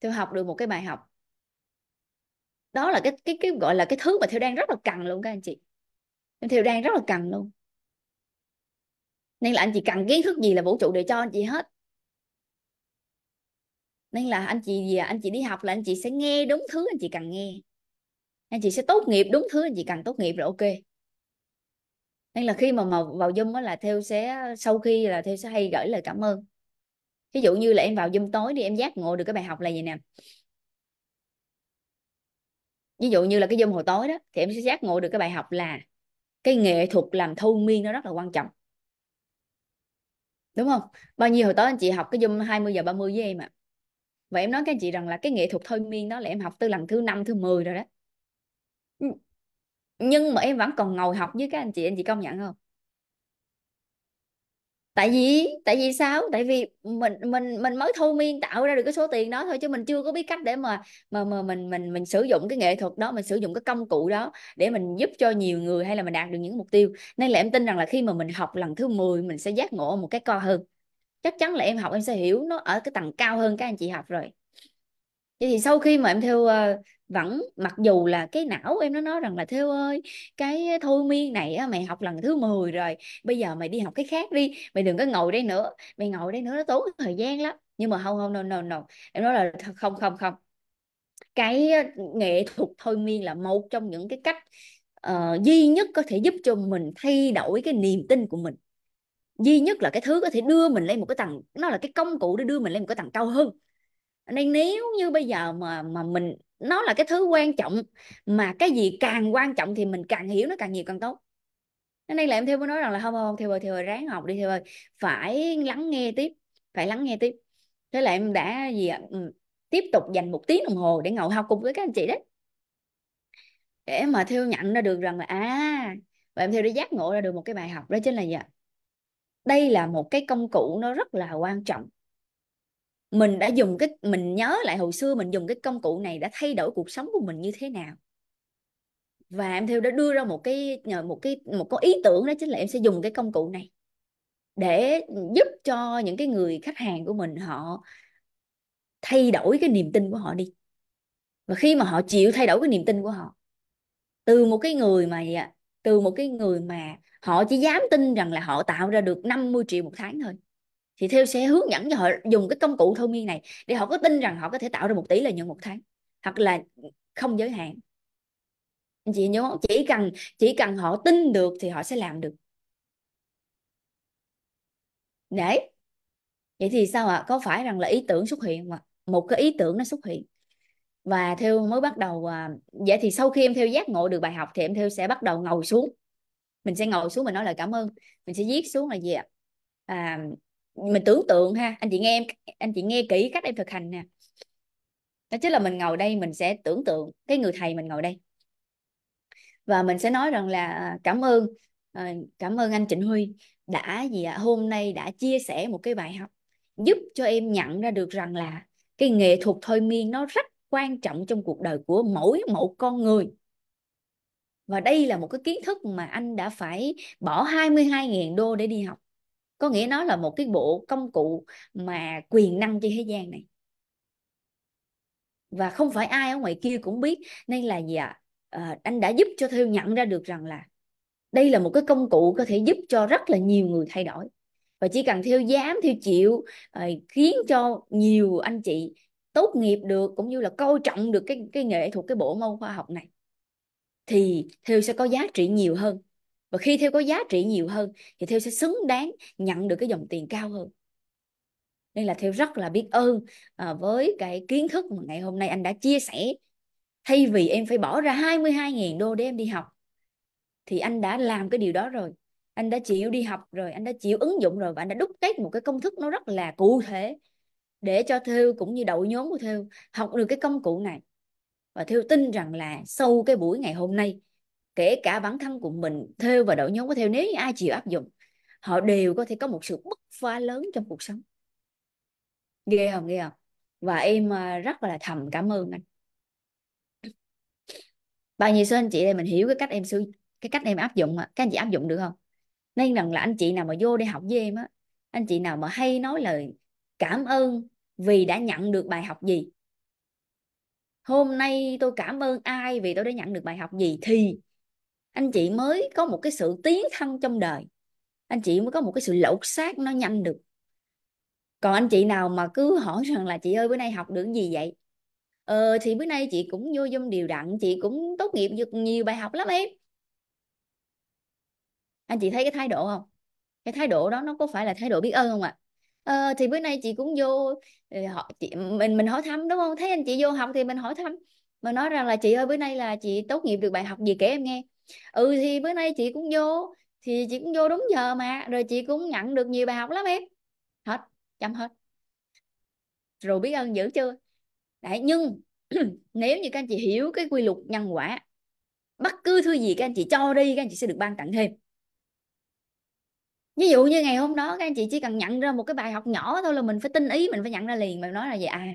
theo học được một cái bài học đó là cái cái cái gọi là cái thứ mà theo đang rất là cần luôn các anh chị theo đang rất là cần luôn nên là anh chị cần kiến thức gì là vũ trụ để cho anh chị hết nên là anh chị gì anh chị đi học là anh chị sẽ nghe đúng thứ anh chị cần nghe anh chị sẽ tốt nghiệp đúng thứ anh chị cần tốt nghiệp rồi ok nên là khi mà mà vào zoom á là theo sẽ sau khi là theo sẽ hay gửi lời cảm ơn ví dụ như là em vào zoom tối đi em giác ngộ được cái bài học là gì nè ví dụ như là cái zoom hồi tối đó thì em sẽ giác ngộ được cái bài học là cái nghệ thuật làm thâu miên nó rất là quan trọng đúng không bao nhiêu hồi tối anh chị học cái zoom 20 giờ 30 với em ạ à? và em nói các anh chị rằng là cái nghệ thuật thôi miên đó là em học từ lần thứ năm thứ 10 rồi đó nhưng mà em vẫn còn ngồi học với các anh chị anh chị công nhận không tại vì tại vì sao tại vì mình mình mình mới thôi miên tạo ra được cái số tiền đó thôi chứ mình chưa có biết cách để mà mà mà mình mình mình sử dụng cái nghệ thuật đó mình sử dụng cái công cụ đó để mình giúp cho nhiều người hay là mình đạt được những mục tiêu nên là em tin rằng là khi mà mình học lần thứ 10 mình sẽ giác ngộ một cái co hơn chắc chắn là em học em sẽ hiểu nó ở cái tầng cao hơn các anh chị học rồi vậy thì sau khi mà em theo ờ, vẫn mặc dù là cái não em nó nói rằng là theo ơi cái thôi miên này á, mày học lần thứ 10 rồi bây giờ mày đi học cái khác đi mày đừng có ngồi đây nữa mày ngồi đây nữa nó tốn thời gian lắm nhưng mà không không no no no em nói là không không không cái ờ, nghệ thuật thôi miên là một trong những cái cách uh, duy nhất có thể giúp cho mình thay đổi cái niềm tin của mình duy nhất là cái thứ có thể đưa mình lên một cái tầng nó là cái công cụ để đưa mình lên một cái tầng cao hơn nên nếu như bây giờ mà mà mình nó là cái thứ quan trọng mà cái gì càng quan trọng thì mình càng hiểu nó càng nhiều càng tốt nên đây là em theo mới nói rằng là không không theo ơi theo ơi ráng học đi theo ơi phải lắng nghe tiếp phải lắng nghe tiếp thế là em đã gì ạ ừ, tiếp tục dành một tiếng đồng hồ để ngồi học cùng với các anh chị đấy để mà theo nhận ra được rằng là à và em theo để giác ngộ ra được một cái bài học đó chính là gì ạ đây là một cái công cụ nó rất là quan trọng mình đã dùng cái mình nhớ lại hồi xưa mình dùng cái công cụ này đã thay đổi cuộc sống của mình như thế nào và em theo đã đưa ra một cái một cái một cái ý tưởng đó chính là em sẽ dùng cái công cụ này để giúp cho những cái người khách hàng của mình họ thay đổi cái niềm tin của họ đi và khi mà họ chịu thay đổi cái niềm tin của họ từ một cái người mà từ một cái người mà họ chỉ dám tin rằng là họ tạo ra được 50 triệu một tháng thôi thì theo sẽ hướng dẫn cho họ dùng cái công cụ thôi miên này để họ có tin rằng họ có thể tạo ra một tỷ lợi nhuận một tháng hoặc là không giới hạn anh chị nhớ không? chỉ cần chỉ cần họ tin được thì họ sẽ làm được đấy vậy thì sao ạ à? có phải rằng là ý tưởng xuất hiện mà một cái ý tưởng nó xuất hiện và theo mới bắt đầu à, vậy thì sau khi em theo giác ngộ được bài học thì em theo sẽ bắt đầu ngồi xuống mình sẽ ngồi xuống mình nói lời cảm ơn mình sẽ viết xuống là gì ạ à, mình tưởng tượng ha anh chị nghe em anh chị nghe kỹ cách em thực hành nè đó chính là mình ngồi đây mình sẽ tưởng tượng cái người thầy mình ngồi đây và mình sẽ nói rằng là à, cảm ơn à, cảm ơn anh Trịnh Huy đã gì ạ à, hôm nay đã chia sẻ một cái bài học giúp cho em nhận ra được rằng là cái nghệ thuật thôi miên nó rất quan trọng trong cuộc đời của mỗi một con người và đây là một cái kiến thức mà anh đã phải bỏ 22.000 đô để đi học có nghĩa nó là một cái bộ công cụ mà quyền năng trên thế gian này và không phải ai ở ngoài kia cũng biết nên là gì ạ à? anh đã giúp cho theo nhận ra được rằng là đây là một cái công cụ có thể giúp cho rất là nhiều người thay đổi và chỉ cần theo dám theo chịu à, khiến cho nhiều anh chị tốt nghiệp được cũng như là coi trọng được cái cái nghệ thuật cái bộ môn khoa học này thì theo sẽ có giá trị nhiều hơn và khi theo có giá trị nhiều hơn thì theo sẽ xứng đáng nhận được cái dòng tiền cao hơn nên là theo rất là biết ơn à, với cái kiến thức mà ngày hôm nay anh đã chia sẻ thay vì em phải bỏ ra 22.000 đô để em đi học thì anh đã làm cái điều đó rồi anh đã chịu đi học rồi anh đã chịu ứng dụng rồi và anh đã đúc kết một cái công thức nó rất là cụ thể để cho theo cũng như đội nhóm của theo học được cái công cụ này và theo tin rằng là sau cái buổi ngày hôm nay kể cả bản thân của mình theo và đội nhóm có theo nếu như ai chịu áp dụng họ đều có thể có một sự bứt phá lớn trong cuộc sống ghê không ghê không và em à, rất là thầm cảm ơn anh bao nhiêu số anh chị đây mình hiểu cái cách em sử cái cách em áp dụng mà các anh chị áp dụng được không nên rằng là anh chị nào mà vô để học với em á anh chị nào mà hay nói lời cảm ơn vì đã nhận được bài học gì hôm nay tôi cảm ơn ai vì tôi đã nhận được bài học gì thì anh chị mới có một cái sự tiến thân trong đời anh chị mới có một cái sự lột xác nó nhanh được còn anh chị nào mà cứ hỏi rằng là chị ơi bữa nay học được gì vậy ờ thì bữa nay chị cũng vô dung điều đặn chị cũng tốt nghiệp được nhiều bài học lắm em anh chị thấy cái thái độ không cái thái độ đó nó có phải là thái độ biết ơn không ạ à? ờ, thì bữa nay chị cũng vô ừ, họ chị, mình mình hỏi thăm đúng không thấy anh chị vô học thì mình hỏi thăm mà nói rằng là chị ơi bữa nay là chị tốt nghiệp được bài học gì kể em nghe ừ thì bữa nay chị cũng vô thì chị cũng vô đúng giờ mà rồi chị cũng nhận được nhiều bài học lắm em hết chăm hết rồi biết ơn dữ chưa đấy nhưng nếu như các anh chị hiểu cái quy luật nhân quả bất cứ thứ gì các anh chị cho đi các anh chị sẽ được ban tặng thêm ví dụ như ngày hôm đó các anh chị chỉ cần nhận ra một cái bài học nhỏ thôi là mình phải tinh ý mình phải nhận ra liền mình nói là vậy dạ, à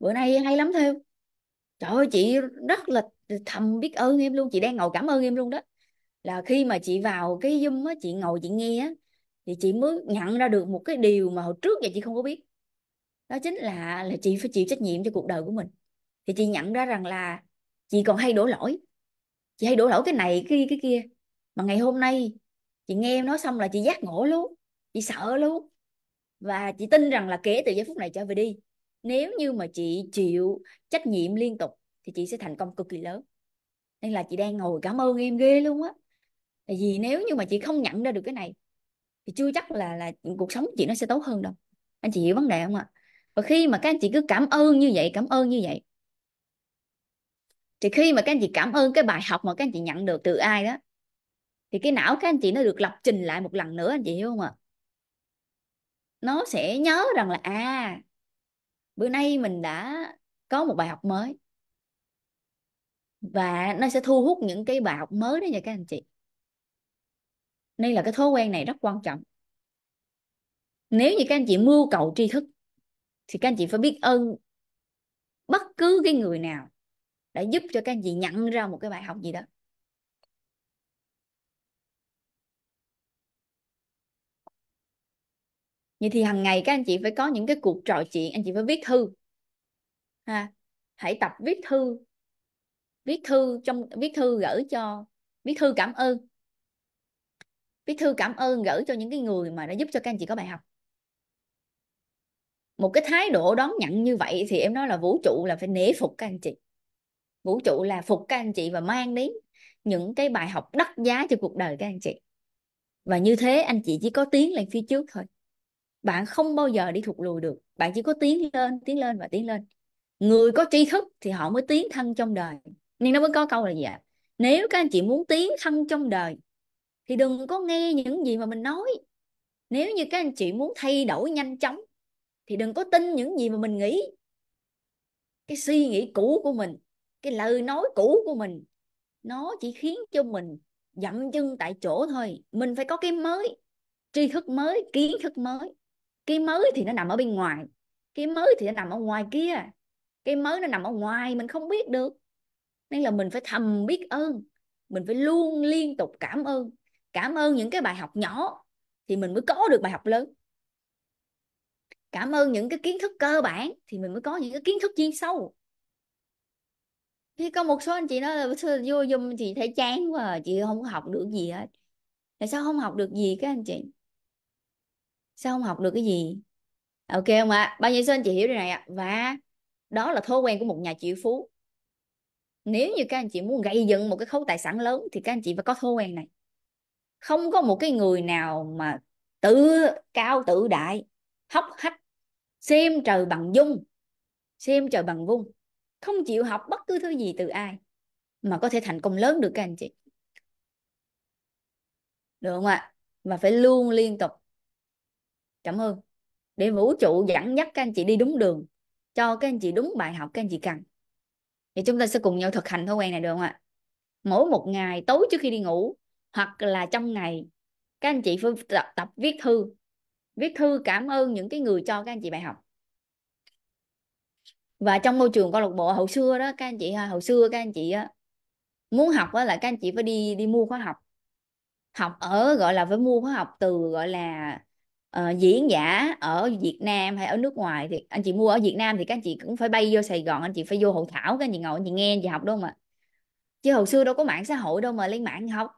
bữa nay hay lắm theo trời ơi chị rất là thầm biết ơn em luôn chị đang ngồi cảm ơn em luôn đó là khi mà chị vào cái zoom á chị ngồi chị nghe á thì chị mới nhận ra được một cái điều mà hồi trước giờ chị không có biết đó chính là là chị phải chịu trách nhiệm cho cuộc đời của mình thì chị nhận ra rằng là chị còn hay đổ lỗi chị hay đổ lỗi cái này cái cái kia mà ngày hôm nay chị nghe em nói xong là chị giác ngộ luôn chị sợ luôn và chị tin rằng là kể từ giây phút này trở về đi nếu như mà chị chịu trách nhiệm liên tục thì chị sẽ thành công cực kỳ lớn nên là chị đang ngồi cảm ơn em ghê luôn á tại vì nếu như mà chị không nhận ra được cái này thì chưa chắc là là cuộc sống chị nó sẽ tốt hơn đâu anh chị hiểu vấn đề không ạ và khi mà các anh chị cứ cảm ơn như vậy cảm ơn như vậy thì khi mà các anh chị cảm ơn cái bài học mà các anh chị nhận được từ ai đó thì cái não các anh chị nó được lập trình lại một lần nữa anh chị hiểu không ạ nó sẽ nhớ rằng là à bữa nay mình đã có một bài học mới và nó sẽ thu hút những cái bài học mới đó nha các anh chị nên là cái thói quen này rất quan trọng nếu như các anh chị mưu cầu tri thức thì các anh chị phải biết ơn bất cứ cái người nào đã giúp cho các anh chị nhận ra một cái bài học gì đó vậy thì hàng ngày các anh chị phải có những cái cuộc trò chuyện anh chị phải viết thư ha hãy tập viết thư viết thư trong viết thư gửi cho viết thư cảm ơn viết thư cảm ơn gửi cho những cái người mà đã giúp cho các anh chị có bài học một cái thái độ đón nhận như vậy thì em nói là vũ trụ là phải nể phục các anh chị vũ trụ là phục các anh chị và mang đến những cái bài học đắt giá cho cuộc đời các anh chị và như thế anh chị chỉ có tiến lên phía trước thôi bạn không bao giờ đi thụt lùi được bạn chỉ có tiến lên tiến lên và tiến lên người có tri thức thì họ mới tiến thân trong đời nên nó mới có câu là gì ạ à? nếu các anh chị muốn tiến thân trong đời thì đừng có nghe những gì mà mình nói nếu như các anh chị muốn thay đổi nhanh chóng thì đừng có tin những gì mà mình nghĩ cái suy nghĩ cũ của mình cái lời nói cũ của mình nó chỉ khiến cho mình dậm chân tại chỗ thôi mình phải có cái mới tri thức mới kiến thức mới cái mới thì nó nằm ở bên ngoài cái mới thì nó nằm ở ngoài kia cái mới nó nằm ở ngoài mình không biết được nên là mình phải thầm biết ơn mình phải luôn liên tục cảm ơn cảm ơn những cái bài học nhỏ thì mình mới có được bài học lớn cảm ơn những cái kiến thức cơ bản thì mình mới có những cái kiến thức chuyên sâu thì có một số anh chị nói là vô dùm chị thấy chán quá à, chị không học được gì hết tại sao không học được gì các anh chị sao không học được cái gì ok không ạ bao nhiêu số anh chị hiểu điều này ạ và đó là thói quen của một nhà triệu phú nếu như các anh chị muốn gây dựng một cái khấu tài sản lớn thì các anh chị phải có thói quen này không có một cái người nào mà tự cao tự đại hóc hách xem trời bằng dung xem trời bằng vung không chịu học bất cứ thứ gì từ ai mà có thể thành công lớn được các anh chị được không ạ à? và phải luôn liên tục cảm ơn để vũ trụ dẫn dắt các anh chị đi đúng đường cho các anh chị đúng bài học các anh chị cần thì chúng ta sẽ cùng nhau thực hành thói quen này được không ạ mỗi một ngày tối trước khi đi ngủ hoặc là trong ngày các anh chị phải tập, tập viết thư viết thư cảm ơn những cái người cho các anh chị bài học và trong môi trường câu lạc bộ hồi xưa đó các anh chị hồi xưa các anh chị đó, muốn học đó là các anh chị phải đi đi mua khóa học học ở gọi là phải mua khóa học từ gọi là uh, diễn giả ở Việt Nam hay ở nước ngoài thì anh chị mua ở Việt Nam thì các anh chị cũng phải bay vô Sài Gòn anh chị phải vô hội thảo các anh chị ngồi anh chị nghe anh chị học không ạ? chứ hồi xưa đâu có mạng xã hội đâu mà lấy mạng học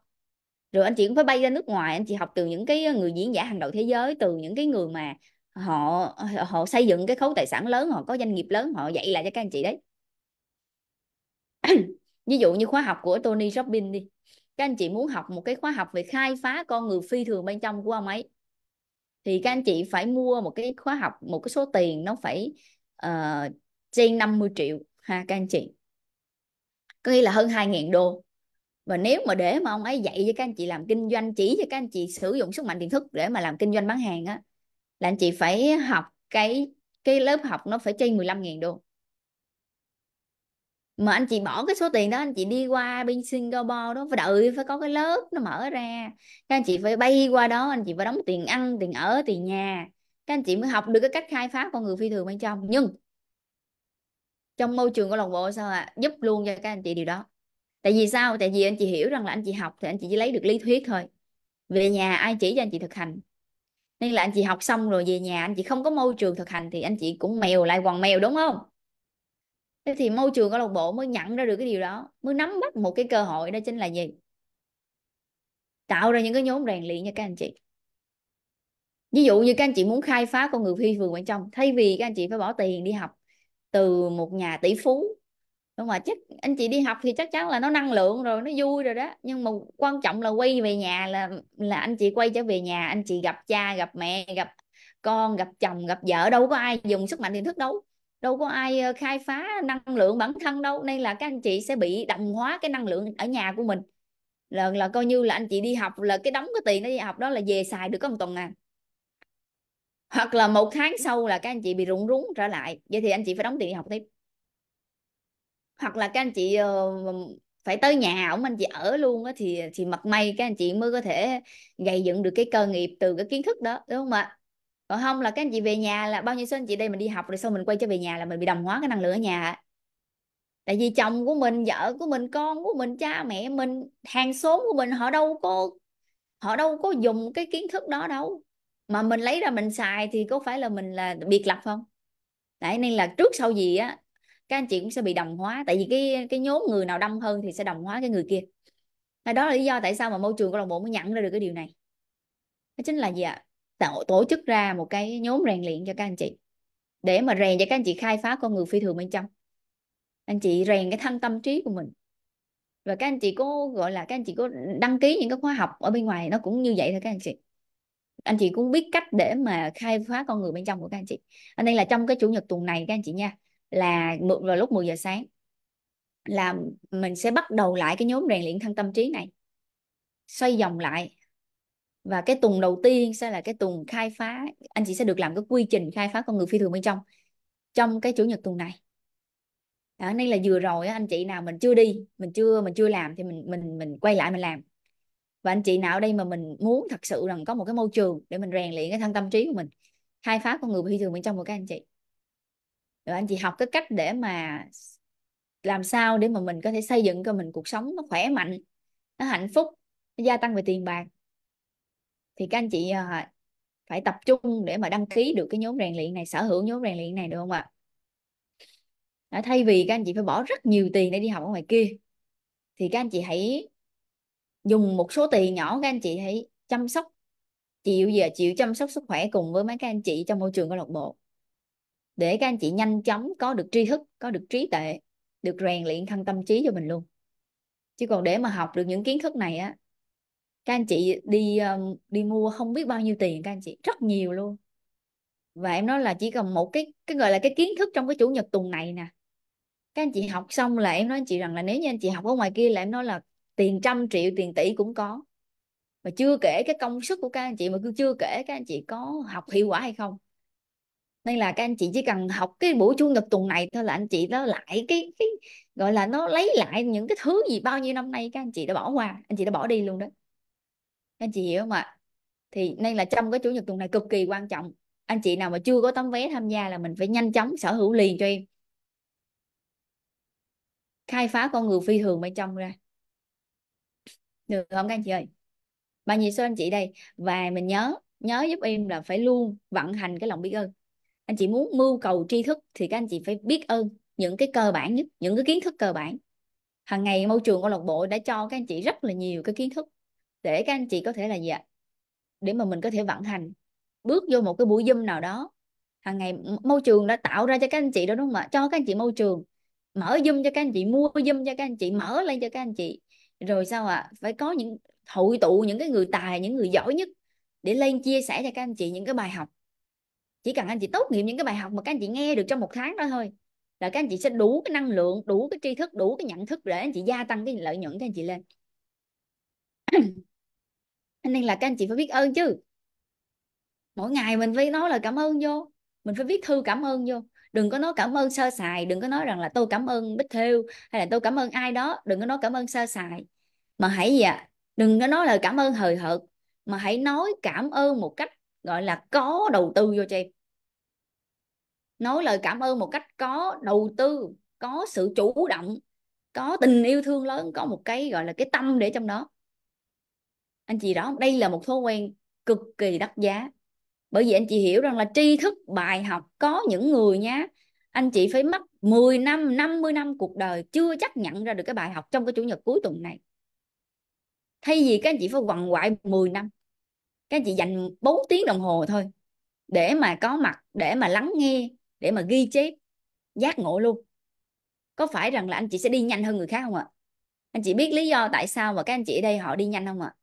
rồi anh chị cũng phải bay ra nước ngoài anh chị học từ những cái người diễn giả hàng đầu thế giới từ những cái người mà họ họ xây dựng cái khấu tài sản lớn họ có doanh nghiệp lớn họ dạy lại cho các anh chị đấy ví dụ như khóa học của Tony Robbins đi các anh chị muốn học một cái khóa học về khai phá con người phi thường bên trong của ông ấy thì các anh chị phải mua một cái khóa học một cái số tiền nó phải uh, trên 50 triệu ha các anh chị có nghĩa là hơn 2.000 đô và nếu mà để mà ông ấy dạy cho các anh chị làm kinh doanh chỉ cho các anh chị sử dụng sức mạnh tiềm thức để mà làm kinh doanh bán hàng á là anh chị phải học cái cái lớp học nó phải trên 15.000 đô mà anh chị bỏ cái số tiền đó anh chị đi qua bên Singapore đó phải đợi phải có cái lớp nó mở ra các anh chị phải bay qua đó anh chị phải đóng tiền ăn tiền ở tiền nhà các anh chị mới học được cái cách khai phá con người phi thường bên trong nhưng trong môi trường câu lạc bộ sao ạ à? giúp luôn cho các anh chị điều đó tại vì sao tại vì anh chị hiểu rằng là anh chị học thì anh chị chỉ lấy được lý thuyết thôi về nhà ai chỉ cho anh chị thực hành nên là anh chị học xong rồi về nhà anh chị không có môi trường thực hành thì anh chị cũng mèo lại quằn mèo đúng không thế thì môi trường câu lạc bộ mới nhận ra được cái điều đó mới nắm bắt một cái cơ hội đó chính là gì tạo ra những cái nhóm rèn luyện cho các anh chị ví dụ như các anh chị muốn khai phá con người phi vườn bên trong thay vì các anh chị phải bỏ tiền đi học từ một nhà tỷ phú đúng mà chắc anh chị đi học thì chắc chắn là nó năng lượng rồi nó vui rồi đó nhưng mà quan trọng là quay về nhà là là anh chị quay trở về nhà anh chị gặp cha gặp mẹ gặp con gặp chồng gặp vợ đâu có ai dùng sức mạnh tiềm thức đâu đâu có ai ờ, khai phá năng lượng bản thân đâu nên là các anh chị sẽ bị đồng hóa cái năng lượng ở nhà của mình là là coi như là anh chị đi học là cái đóng cái tiền nó đi học đó là về xài được có một tuần à hoặc là một tháng sau là các anh chị bị rụng rúng trở lại vậy thì anh chị phải đóng tiền đi học tiếp hoặc là các anh chị ờ, phải tới nhà ổng anh chị ở luôn á thì thì mặt may các anh chị mới có thể gây dựng được cái cơ nghiệp từ cái kiến thức đó đúng không ạ còn không là các anh chị về nhà là bao nhiêu số anh chị đây mình đi học rồi sau mình quay trở về nhà là mình bị đồng hóa cái năng lượng ở nhà tại vì chồng của mình vợ của mình con của mình cha mẹ mình hàng xóm của mình họ đâu có họ đâu có dùng cái kiến thức đó đâu mà mình lấy ra mình xài thì có phải là mình là biệt lập không đấy nên là trước sau gì á các anh chị cũng sẽ bị đồng hóa tại vì cái cái nhóm người nào đông hơn thì sẽ đồng hóa cái người kia đó là lý do tại sao mà môi trường câu lạc bộ mới nhận ra được cái điều này đó chính là gì ạ à? tạo tổ chức ra một cái nhóm rèn luyện cho các anh chị để mà rèn cho các anh chị khai phá con người phi thường bên trong anh chị rèn cái thanh tâm trí của mình và các anh chị có gọi là các anh chị có đăng ký những cái khóa học ở bên ngoài nó cũng như vậy thôi các anh chị anh chị cũng biết cách để mà khai phá con người bên trong của các anh chị à, đây là trong cái chủ nhật tuần này các anh chị nha là vào lúc 10 giờ sáng là mình sẽ bắt đầu lại cái nhóm rèn luyện thân tâm trí này xoay vòng lại và cái tuần đầu tiên sẽ là cái tuần khai phá anh chị sẽ được làm cái quy trình khai phá con người phi thường bên trong trong cái chủ nhật tuần này đó, nên là vừa rồi anh chị nào mình chưa đi mình chưa mình chưa làm thì mình mình mình quay lại mình làm và anh chị nào ở đây mà mình muốn thật sự rằng có một cái môi trường để mình rèn luyện cái thân tâm trí của mình khai phá con người phi thường bên trong của các anh chị rồi anh chị học cái cách để mà làm sao để mà mình có thể xây dựng cho mình cuộc sống nó khỏe mạnh nó hạnh phúc nó gia tăng về tiền bạc thì các anh chị ờ, phải tập trung để mà đăng ký được cái nhóm rèn luyện này sở hữu nhóm rèn luyện này được không ạ thay vì các anh chị phải bỏ rất nhiều tiền để đi học ở ngoài kia thì các anh chị hãy dùng một số tiền nhỏ các anh chị hãy chăm sóc chịu giờ chịu chăm sóc sức khỏe cùng với mấy các anh chị trong môi trường câu lạc bộ để các anh chị nhanh chóng có được tri thức có được trí tuệ được rèn luyện thăng tâm trí cho mình luôn chứ còn để mà học được những kiến thức này á các anh chị đi đi mua không biết bao nhiêu tiền các anh chị rất nhiều luôn và em nói là chỉ cần một cái cái gọi là cái kiến thức trong cái chủ nhật tuần này nè các anh chị học xong là em nói anh chị rằng là nếu như anh chị học ở ngoài kia là em nói là tiền trăm triệu tiền tỷ cũng có mà chưa kể cái công sức của các anh chị mà cứ chưa kể các anh chị có học hiệu quả hay không nên là các anh chị chỉ cần học cái buổi chủ nhật tuần này thôi là anh chị nó lại cái cái gọi là nó lấy lại những cái thứ gì bao nhiêu năm nay các anh chị đã bỏ qua anh chị đã bỏ đi luôn đó anh chị hiểu không ạ thì nên là trong cái chủ nhật tuần này cực kỳ quan trọng anh chị nào mà chưa có tấm vé tham gia là mình phải nhanh chóng sở hữu liền cho em khai phá con người phi thường bên trong ra được không các anh chị ơi bao nhiêu số anh chị đây và mình nhớ nhớ giúp em là phải luôn vận hành cái lòng biết ơn anh chị muốn mưu cầu tri thức thì các anh chị phải biết ơn những cái cơ bản nhất những cái kiến thức cơ bản hàng ngày môi trường câu lạc bộ đã cho các anh chị rất là nhiều cái kiến thức để các anh chị có thể là gì ạ để mà mình có thể vận hành bước vô một cái buổi zoom nào đó hàng ngày môi trường đã tạo ra cho các anh chị đó đúng không ạ cho các anh chị môi trường mở zoom cho các anh chị mua zoom cho các anh chị mở lên cho các anh chị rồi sao ạ phải có những hội tụ những cái người tài những người giỏi nhất để lên chia sẻ cho các anh chị những cái bài học chỉ cần anh chị tốt nghiệp những cái bài học mà các anh chị nghe được trong một tháng đó thôi là các anh chị sẽ đủ cái năng lượng đủ cái tri thức đủ cái nhận thức để anh chị gia tăng cái lợi nhuận cho anh chị lên nên là các anh chị phải biết ơn chứ mỗi ngày mình phải nói lời cảm ơn vô mình phải viết thư cảm ơn vô đừng có nói cảm ơn sơ sài đừng có nói rằng là tôi cảm ơn bích thêu hay là tôi cảm ơn ai đó đừng có nói cảm ơn sơ sài mà hãy gì ạ đừng có nói lời cảm ơn hời hợt mà hãy nói cảm ơn một cách gọi là có đầu tư vô cho em nói lời cảm ơn một cách có đầu tư có sự chủ động có tình yêu thương lớn có một cái gọi là cái tâm để trong đó anh chị đó đây là một thói quen cực kỳ đắt giá bởi vì anh chị hiểu rằng là tri thức bài học có những người nhá anh chị phải mất 10 năm 50 năm cuộc đời chưa chắc nhận ra được cái bài học trong cái chủ nhật cuối tuần này thay vì các anh chị phải quằn quại 10 năm các anh chị dành 4 tiếng đồng hồ thôi để mà có mặt để mà lắng nghe để mà ghi chép giác ngộ luôn có phải rằng là anh chị sẽ đi nhanh hơn người khác không ạ anh chị biết lý do tại sao mà các anh chị ở đây họ đi nhanh không ạ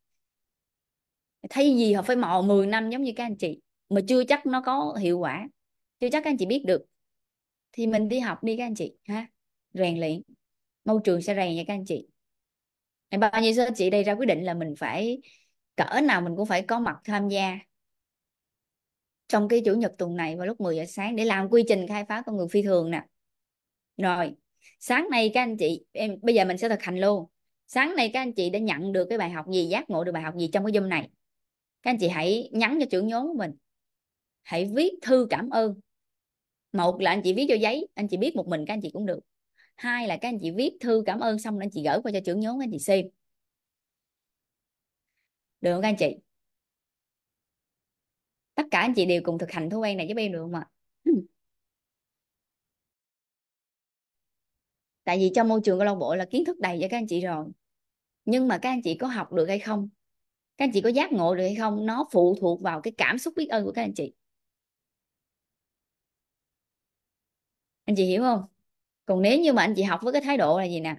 thay gì họ phải mò 10 năm giống như các anh chị mà chưa chắc nó có hiệu quả chưa chắc các anh chị biết được thì mình đi học đi các anh chị ha rèn luyện môi trường sẽ rèn nha các anh chị em bao nhiêu số chị đây ra quyết định là mình phải cỡ nào mình cũng phải có mặt tham gia trong cái chủ nhật tuần này vào lúc 10 giờ sáng để làm quy trình khai phá con người phi thường nè rồi sáng nay các anh chị em bây giờ mình sẽ thực hành luôn sáng nay các anh chị đã nhận được cái bài học gì giác ngộ được bài học gì trong cái zoom này các anh chị hãy nhắn cho trưởng nhóm của mình hãy viết thư cảm ơn một là anh chị viết cho giấy anh chị biết một mình các anh chị cũng được hai là các anh chị viết thư cảm ơn xong anh chị gửi qua cho trưởng nhóm anh chị xem được không các anh chị tất cả anh chị đều cùng thực hành thói quen này giúp em được không ạ tại vì trong môi trường câu lạc bộ là kiến thức đầy cho các anh chị rồi nhưng mà các anh chị có học được hay không các anh chị có giác ngộ được hay không nó phụ thuộc vào cái cảm xúc biết ơn của các anh chị anh chị hiểu không còn nếu như mà anh chị học với cái thái độ là gì nè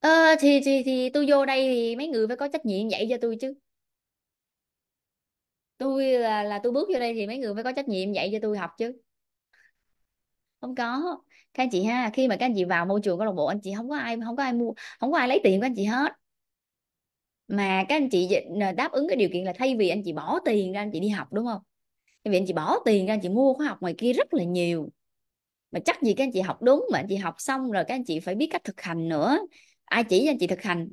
ờ, thì, thì thì tôi vô đây thì mấy người phải có trách nhiệm dạy cho tôi chứ tôi là là tôi bước vô đây thì mấy người phải có trách nhiệm dạy cho tôi học chứ không có các anh chị ha khi mà các anh chị vào môi trường câu lạc bộ anh chị không có ai không có ai mua không có ai lấy tiền của anh chị hết mà các anh chị đáp ứng cái điều kiện là thay vì anh chị bỏ tiền ra anh chị đi học đúng không thay vì anh chị bỏ tiền ra anh chị mua khóa học ngoài kia rất là nhiều mà chắc gì các anh chị học đúng mà anh chị học xong rồi các anh chị phải biết cách thực hành nữa ai chỉ cho anh chị thực hành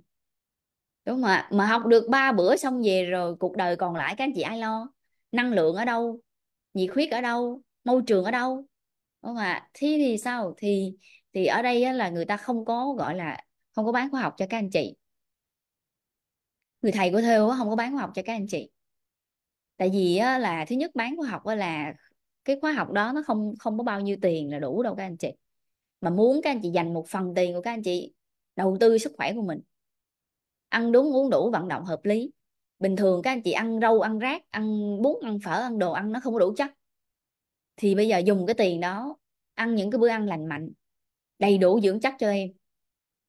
đúng không ạ mà học được ba bữa xong về rồi cuộc đời còn lại các anh chị ai lo năng lượng ở đâu nhiệt huyết ở đâu môi trường ở đâu đúng không ạ Thì thì sao thì thì ở đây là người ta không có gọi là không có bán khóa học cho các anh chị người thầy của Theo không có bán khóa học cho các anh chị tại vì là thứ nhất bán khóa học là cái khóa học đó nó không không có bao nhiêu tiền là đủ đâu các anh chị mà muốn các anh chị dành một phần tiền của các anh chị đầu tư sức khỏe của mình ăn đúng uống đủ vận động hợp lý bình thường các anh chị ăn rau ăn rác ăn bún ăn phở ăn đồ ăn nó không có đủ chất thì bây giờ dùng cái tiền đó ăn những cái bữa ăn lành mạnh đầy đủ dưỡng chất cho em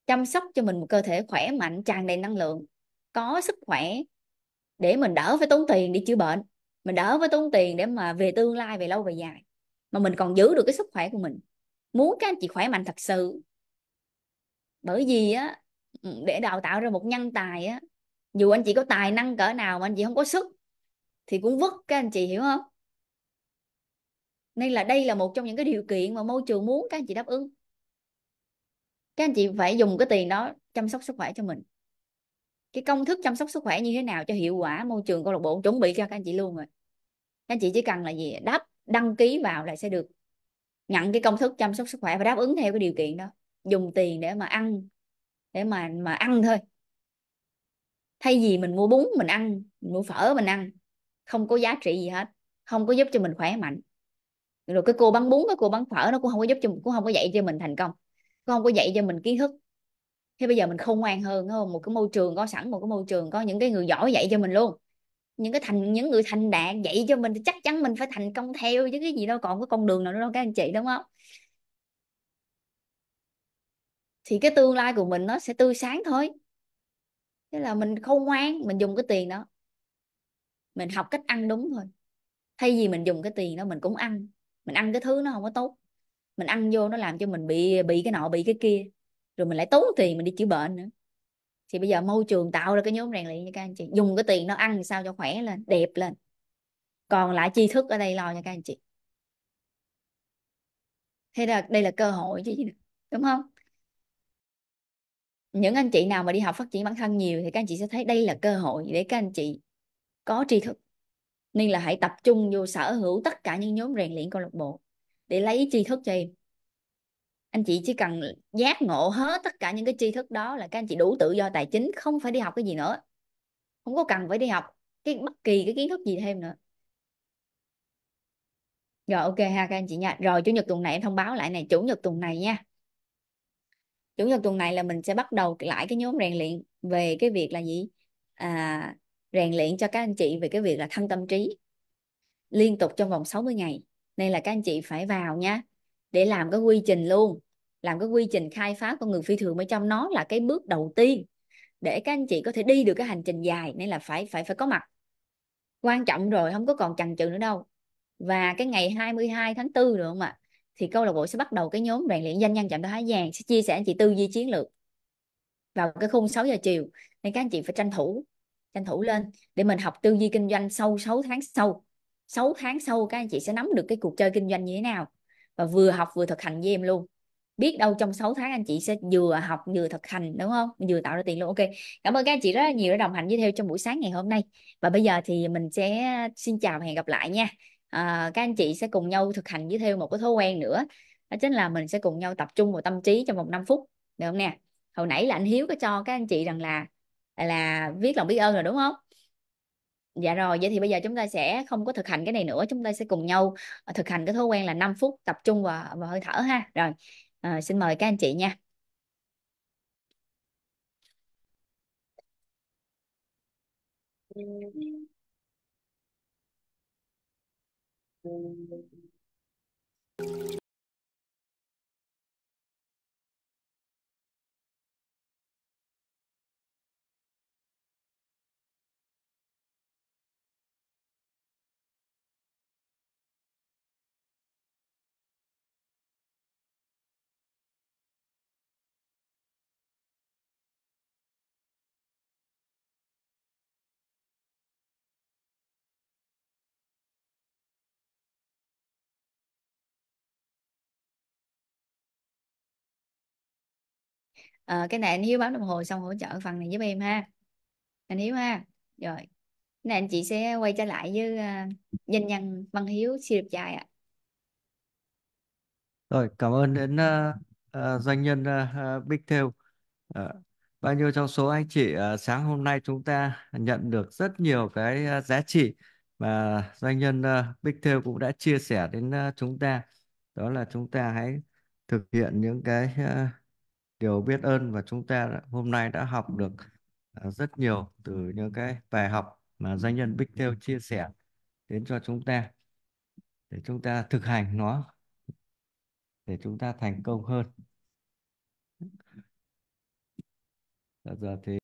chăm sóc cho mình một cơ thể khỏe mạnh tràn đầy năng lượng có sức khỏe để mình đỡ phải tốn tiền đi chữa bệnh mình đỡ phải tốn tiền để mà về tương lai về lâu về dài mà mình còn giữ được cái sức khỏe của mình muốn các anh chị khỏe mạnh thật sự bởi vì á ừ, để đào tạo ra một nhân tài á dù anh chị có tài năng cỡ nào mà anh chị không có sức thì cũng vứt các anh chị hiểu không nên là đây là một trong những cái điều kiện mà môi trường muốn các anh chị đáp ứng các anh chị phải dùng cái tiền đó chăm sóc sức khỏe cho mình cái công thức chăm sóc sức khỏe như thế nào cho hiệu quả môi trường câu lạc bộ chuẩn bị cho các anh chị luôn rồi các anh chị chỉ cần là gì đáp đăng ký vào là sẽ được nhận cái công thức chăm sóc sức khỏe và đáp ứng theo cái điều kiện đó dùng tiền để mà ăn để mà mà ăn thôi thay vì mình mua bún mình ăn mình mua phở mình ăn không có giá trị gì hết không có giúp cho mình khỏe mạnh rồi cái cô bán bún cái cô bán phở nó cũng không có giúp cho cũng không có dạy cho mình thành công cũng không có dạy cho mình kiến thức thế bây giờ mình không ngoan hơn không một cái môi trường có sẵn một cái môi trường có những cái người giỏi dạy cho mình luôn những cái thành những người thành đạt dạy cho mình thì chắc chắn mình phải thành công theo chứ cái gì đâu còn cái con đường nào nữa đâu các anh chị đúng không thì cái tương lai của mình nó sẽ tươi sáng thôi thế là mình không ngoan mình dùng cái tiền đó mình học cách ăn đúng thôi thay vì mình dùng cái tiền đó mình cũng ăn mình ăn cái thứ nó không có tốt mình ăn vô nó làm cho mình bị bị cái nọ bị cái kia rồi mình lại tốn tiền mình đi chữa bệnh nữa thì bây giờ môi trường tạo ra cái nhóm rèn luyện nha các anh chị dùng cái tiền nó ăn sao cho khỏe lên đẹp lên còn lại tri thức ở đây lo nha các anh chị thế là đây là cơ hội chứ gì đúng không những anh chị nào mà đi học phát triển bản thân nhiều thì các anh chị sẽ thấy đây là cơ hội để các anh chị có tri thức nên là hãy tập trung vô sở hữu tất cả những nhóm rèn luyện câu lạc bộ để lấy tri thức cho em anh chị chỉ cần giác ngộ hết tất cả những cái tri thức đó là các anh chị đủ tự do tài chính không phải đi học cái gì nữa không có cần phải đi học cái bất kỳ cái kiến thức gì thêm nữa rồi ok ha các anh chị nha rồi chủ nhật tuần này em thông báo lại này chủ nhật tuần này nha chủ nhật tuần này là mình sẽ bắt đầu lại cái nhóm rèn luyện về cái việc là gì à, rèn luyện cho các anh chị về cái việc là thăng tâm trí liên tục trong vòng 60 ngày nên là các anh chị phải vào nha để làm cái quy trình luôn làm cái quy trình khai phá con người phi thường bên trong nó là cái bước đầu tiên để các anh chị có thể đi được cái hành trình dài nên là phải phải phải có mặt quan trọng rồi không có còn chần chừ nữa đâu và cái ngày 22 tháng 4 được không ạ thì câu lạc bộ sẽ bắt đầu cái nhóm rèn luyện doanh nhân chạm tới hái vàng sẽ chia sẻ anh chị tư duy chiến lược vào cái khung 6 giờ chiều nên các anh chị phải tranh thủ tranh thủ lên để mình học tư duy kinh doanh sâu 6 tháng sau 6 tháng sau các anh chị sẽ nắm được cái cuộc chơi kinh doanh như thế nào và vừa học vừa thực hành với em luôn biết đâu trong 6 tháng anh chị sẽ vừa học vừa thực hành đúng không vừa tạo ra tiền luôn ok cảm ơn các anh chị rất là nhiều đã đồng hành với theo trong buổi sáng ngày hôm nay và bây giờ thì mình sẽ xin chào và hẹn gặp lại nha à, các anh chị sẽ cùng nhau thực hành với theo một cái thói quen nữa đó chính là mình sẽ cùng nhau tập trung vào tâm trí trong vòng 5 phút được không nè hồi nãy là anh hiếu có cho các anh chị rằng là là viết lòng biết ơn rồi đúng không Dạ rồi, vậy thì bây giờ chúng ta sẽ không có thực hành cái này nữa, chúng ta sẽ cùng nhau ờ, thực hành cái thói quen là 5 phút tập trung vào, vào hơi thở ha. Rồi, à, xin mời các anh chị nha. Thank you. à, cái này anh hiếu bấm đồng hồ xong hỗ trợ phần này giúp em ha anh hiếu ha rồi cái này anh chị sẽ quay trở lại với uh, ờ, doanh nhân văn hiếu siêu đẹp trai ạ rồi cảm ơn đến uh, uh, doanh nhân uh, big tail uh, bao nhiêu trong số anh chị uh, sáng hôm nay chúng ta nhận được rất nhiều cái uh, giá trị mà doanh nhân uh, Big Tail cũng đã chia sẻ đến uh, chúng ta đó là chúng ta hãy thực hiện những cái uh, điều biết ơn và chúng ta hôm nay đã học được à, rất nhiều từ những cái bài học mà doanh nhân Bích Theo chia sẻ đến cho chúng ta để chúng ta thực hành nó để chúng ta thành công hơn. Giờ thì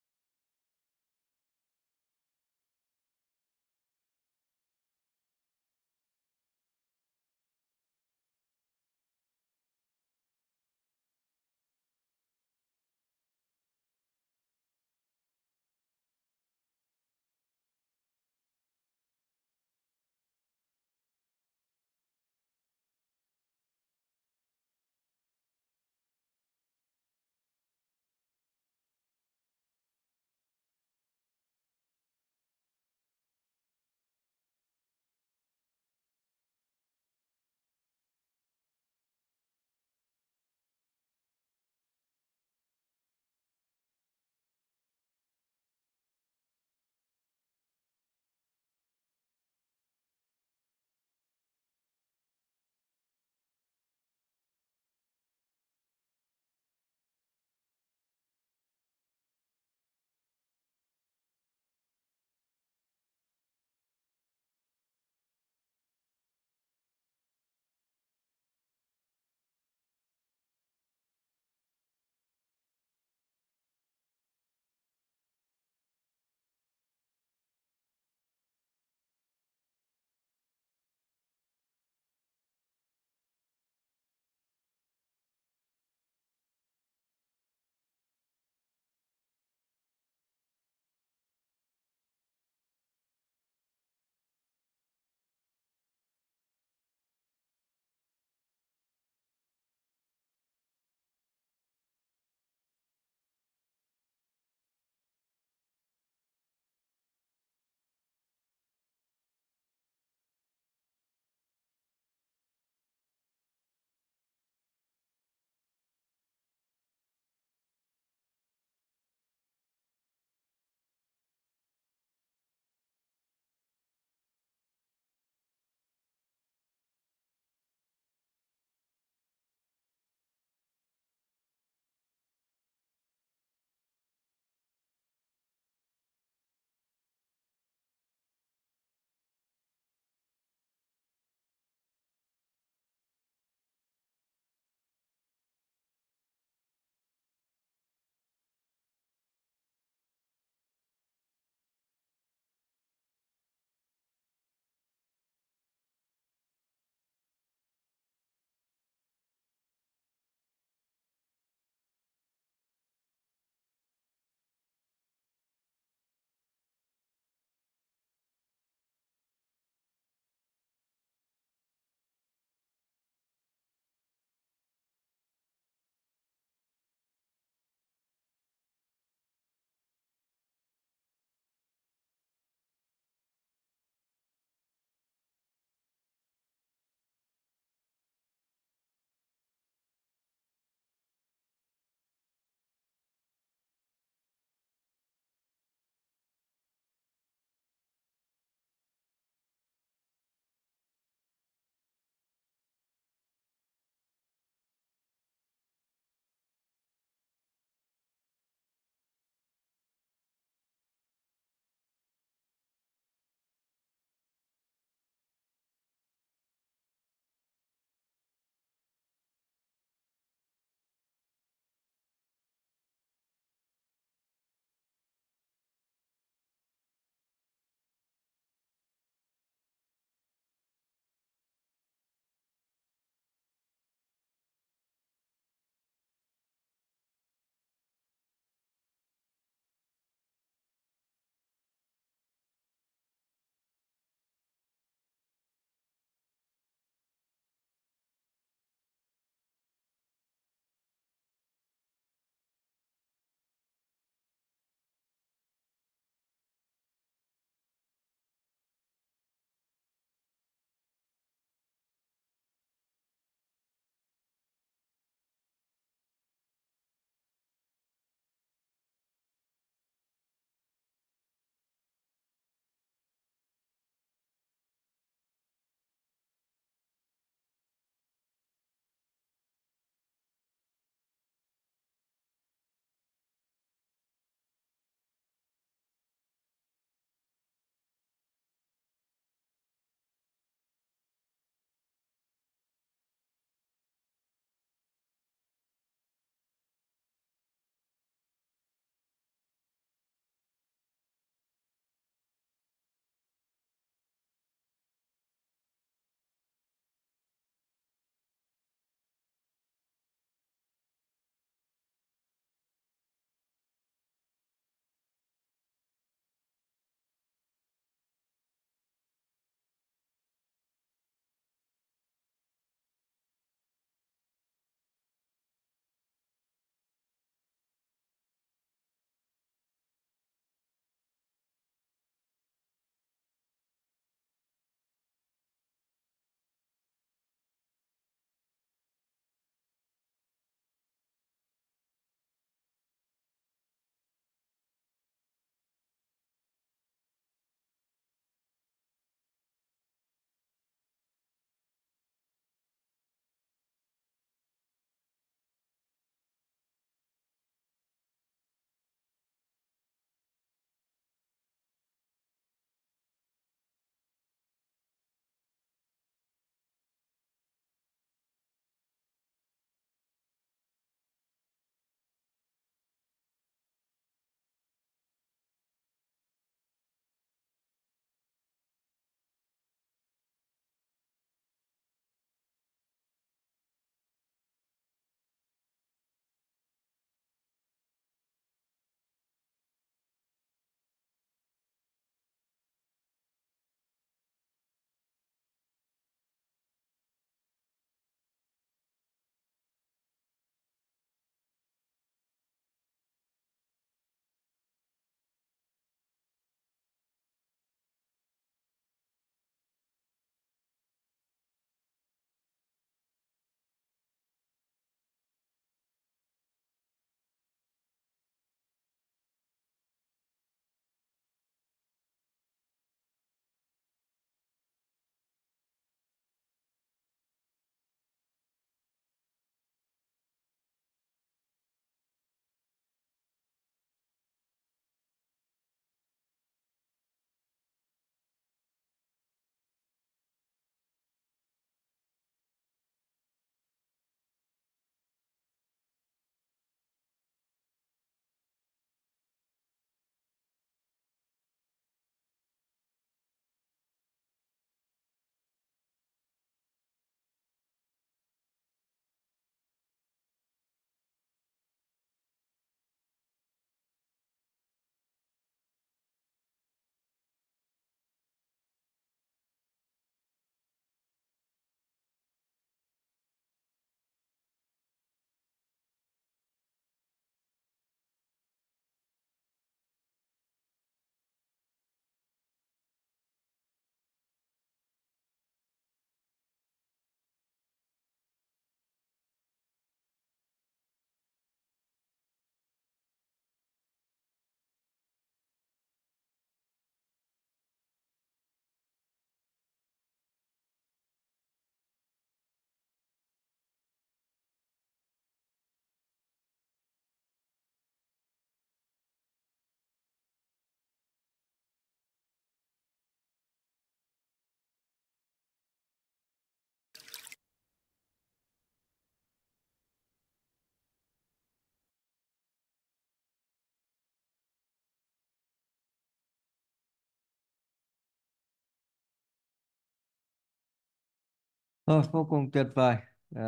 Thôi, vô cùng tuyệt vời. À,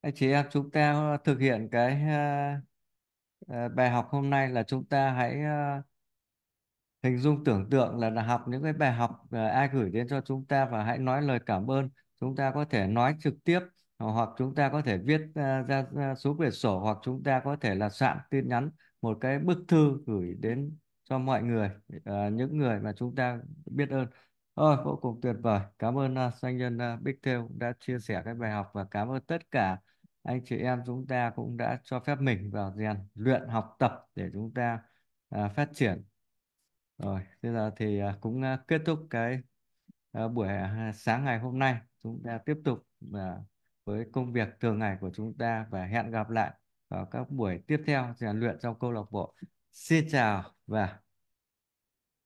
anh chị em chúng ta thực hiện cái à, à, bài học hôm nay là chúng ta hãy à, hình dung tưởng tượng là, là học những cái bài học à, ai gửi đến cho chúng ta và hãy nói lời cảm ơn. Chúng ta có thể nói trực tiếp hoặc chúng ta có thể viết à, ra à, xuống quyển sổ hoặc chúng ta có thể là soạn tin nhắn một cái bức thư gửi đến cho mọi người à, những người mà chúng ta biết ơn. Ôi, vô cùng tuyệt vời. Cảm ơn uh, doanh nhân uh, Big Tail đã chia sẻ cái bài học và cảm ơn tất cả anh chị em chúng ta cũng đã cho phép mình vào rèn luyện học tập để chúng ta uh, phát triển. Rồi, bây giờ thì uh, cũng uh, kết thúc cái uh, buổi uh, sáng ngày hôm nay. Chúng ta tiếp tục uh, với công việc thường ngày của chúng ta và hẹn gặp lại vào các buổi tiếp theo rèn luyện trong câu lạc bộ. Xin chào và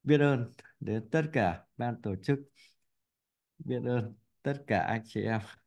biết ơn đến tất cả ban tổ chức biết ơn tất cả anh chị em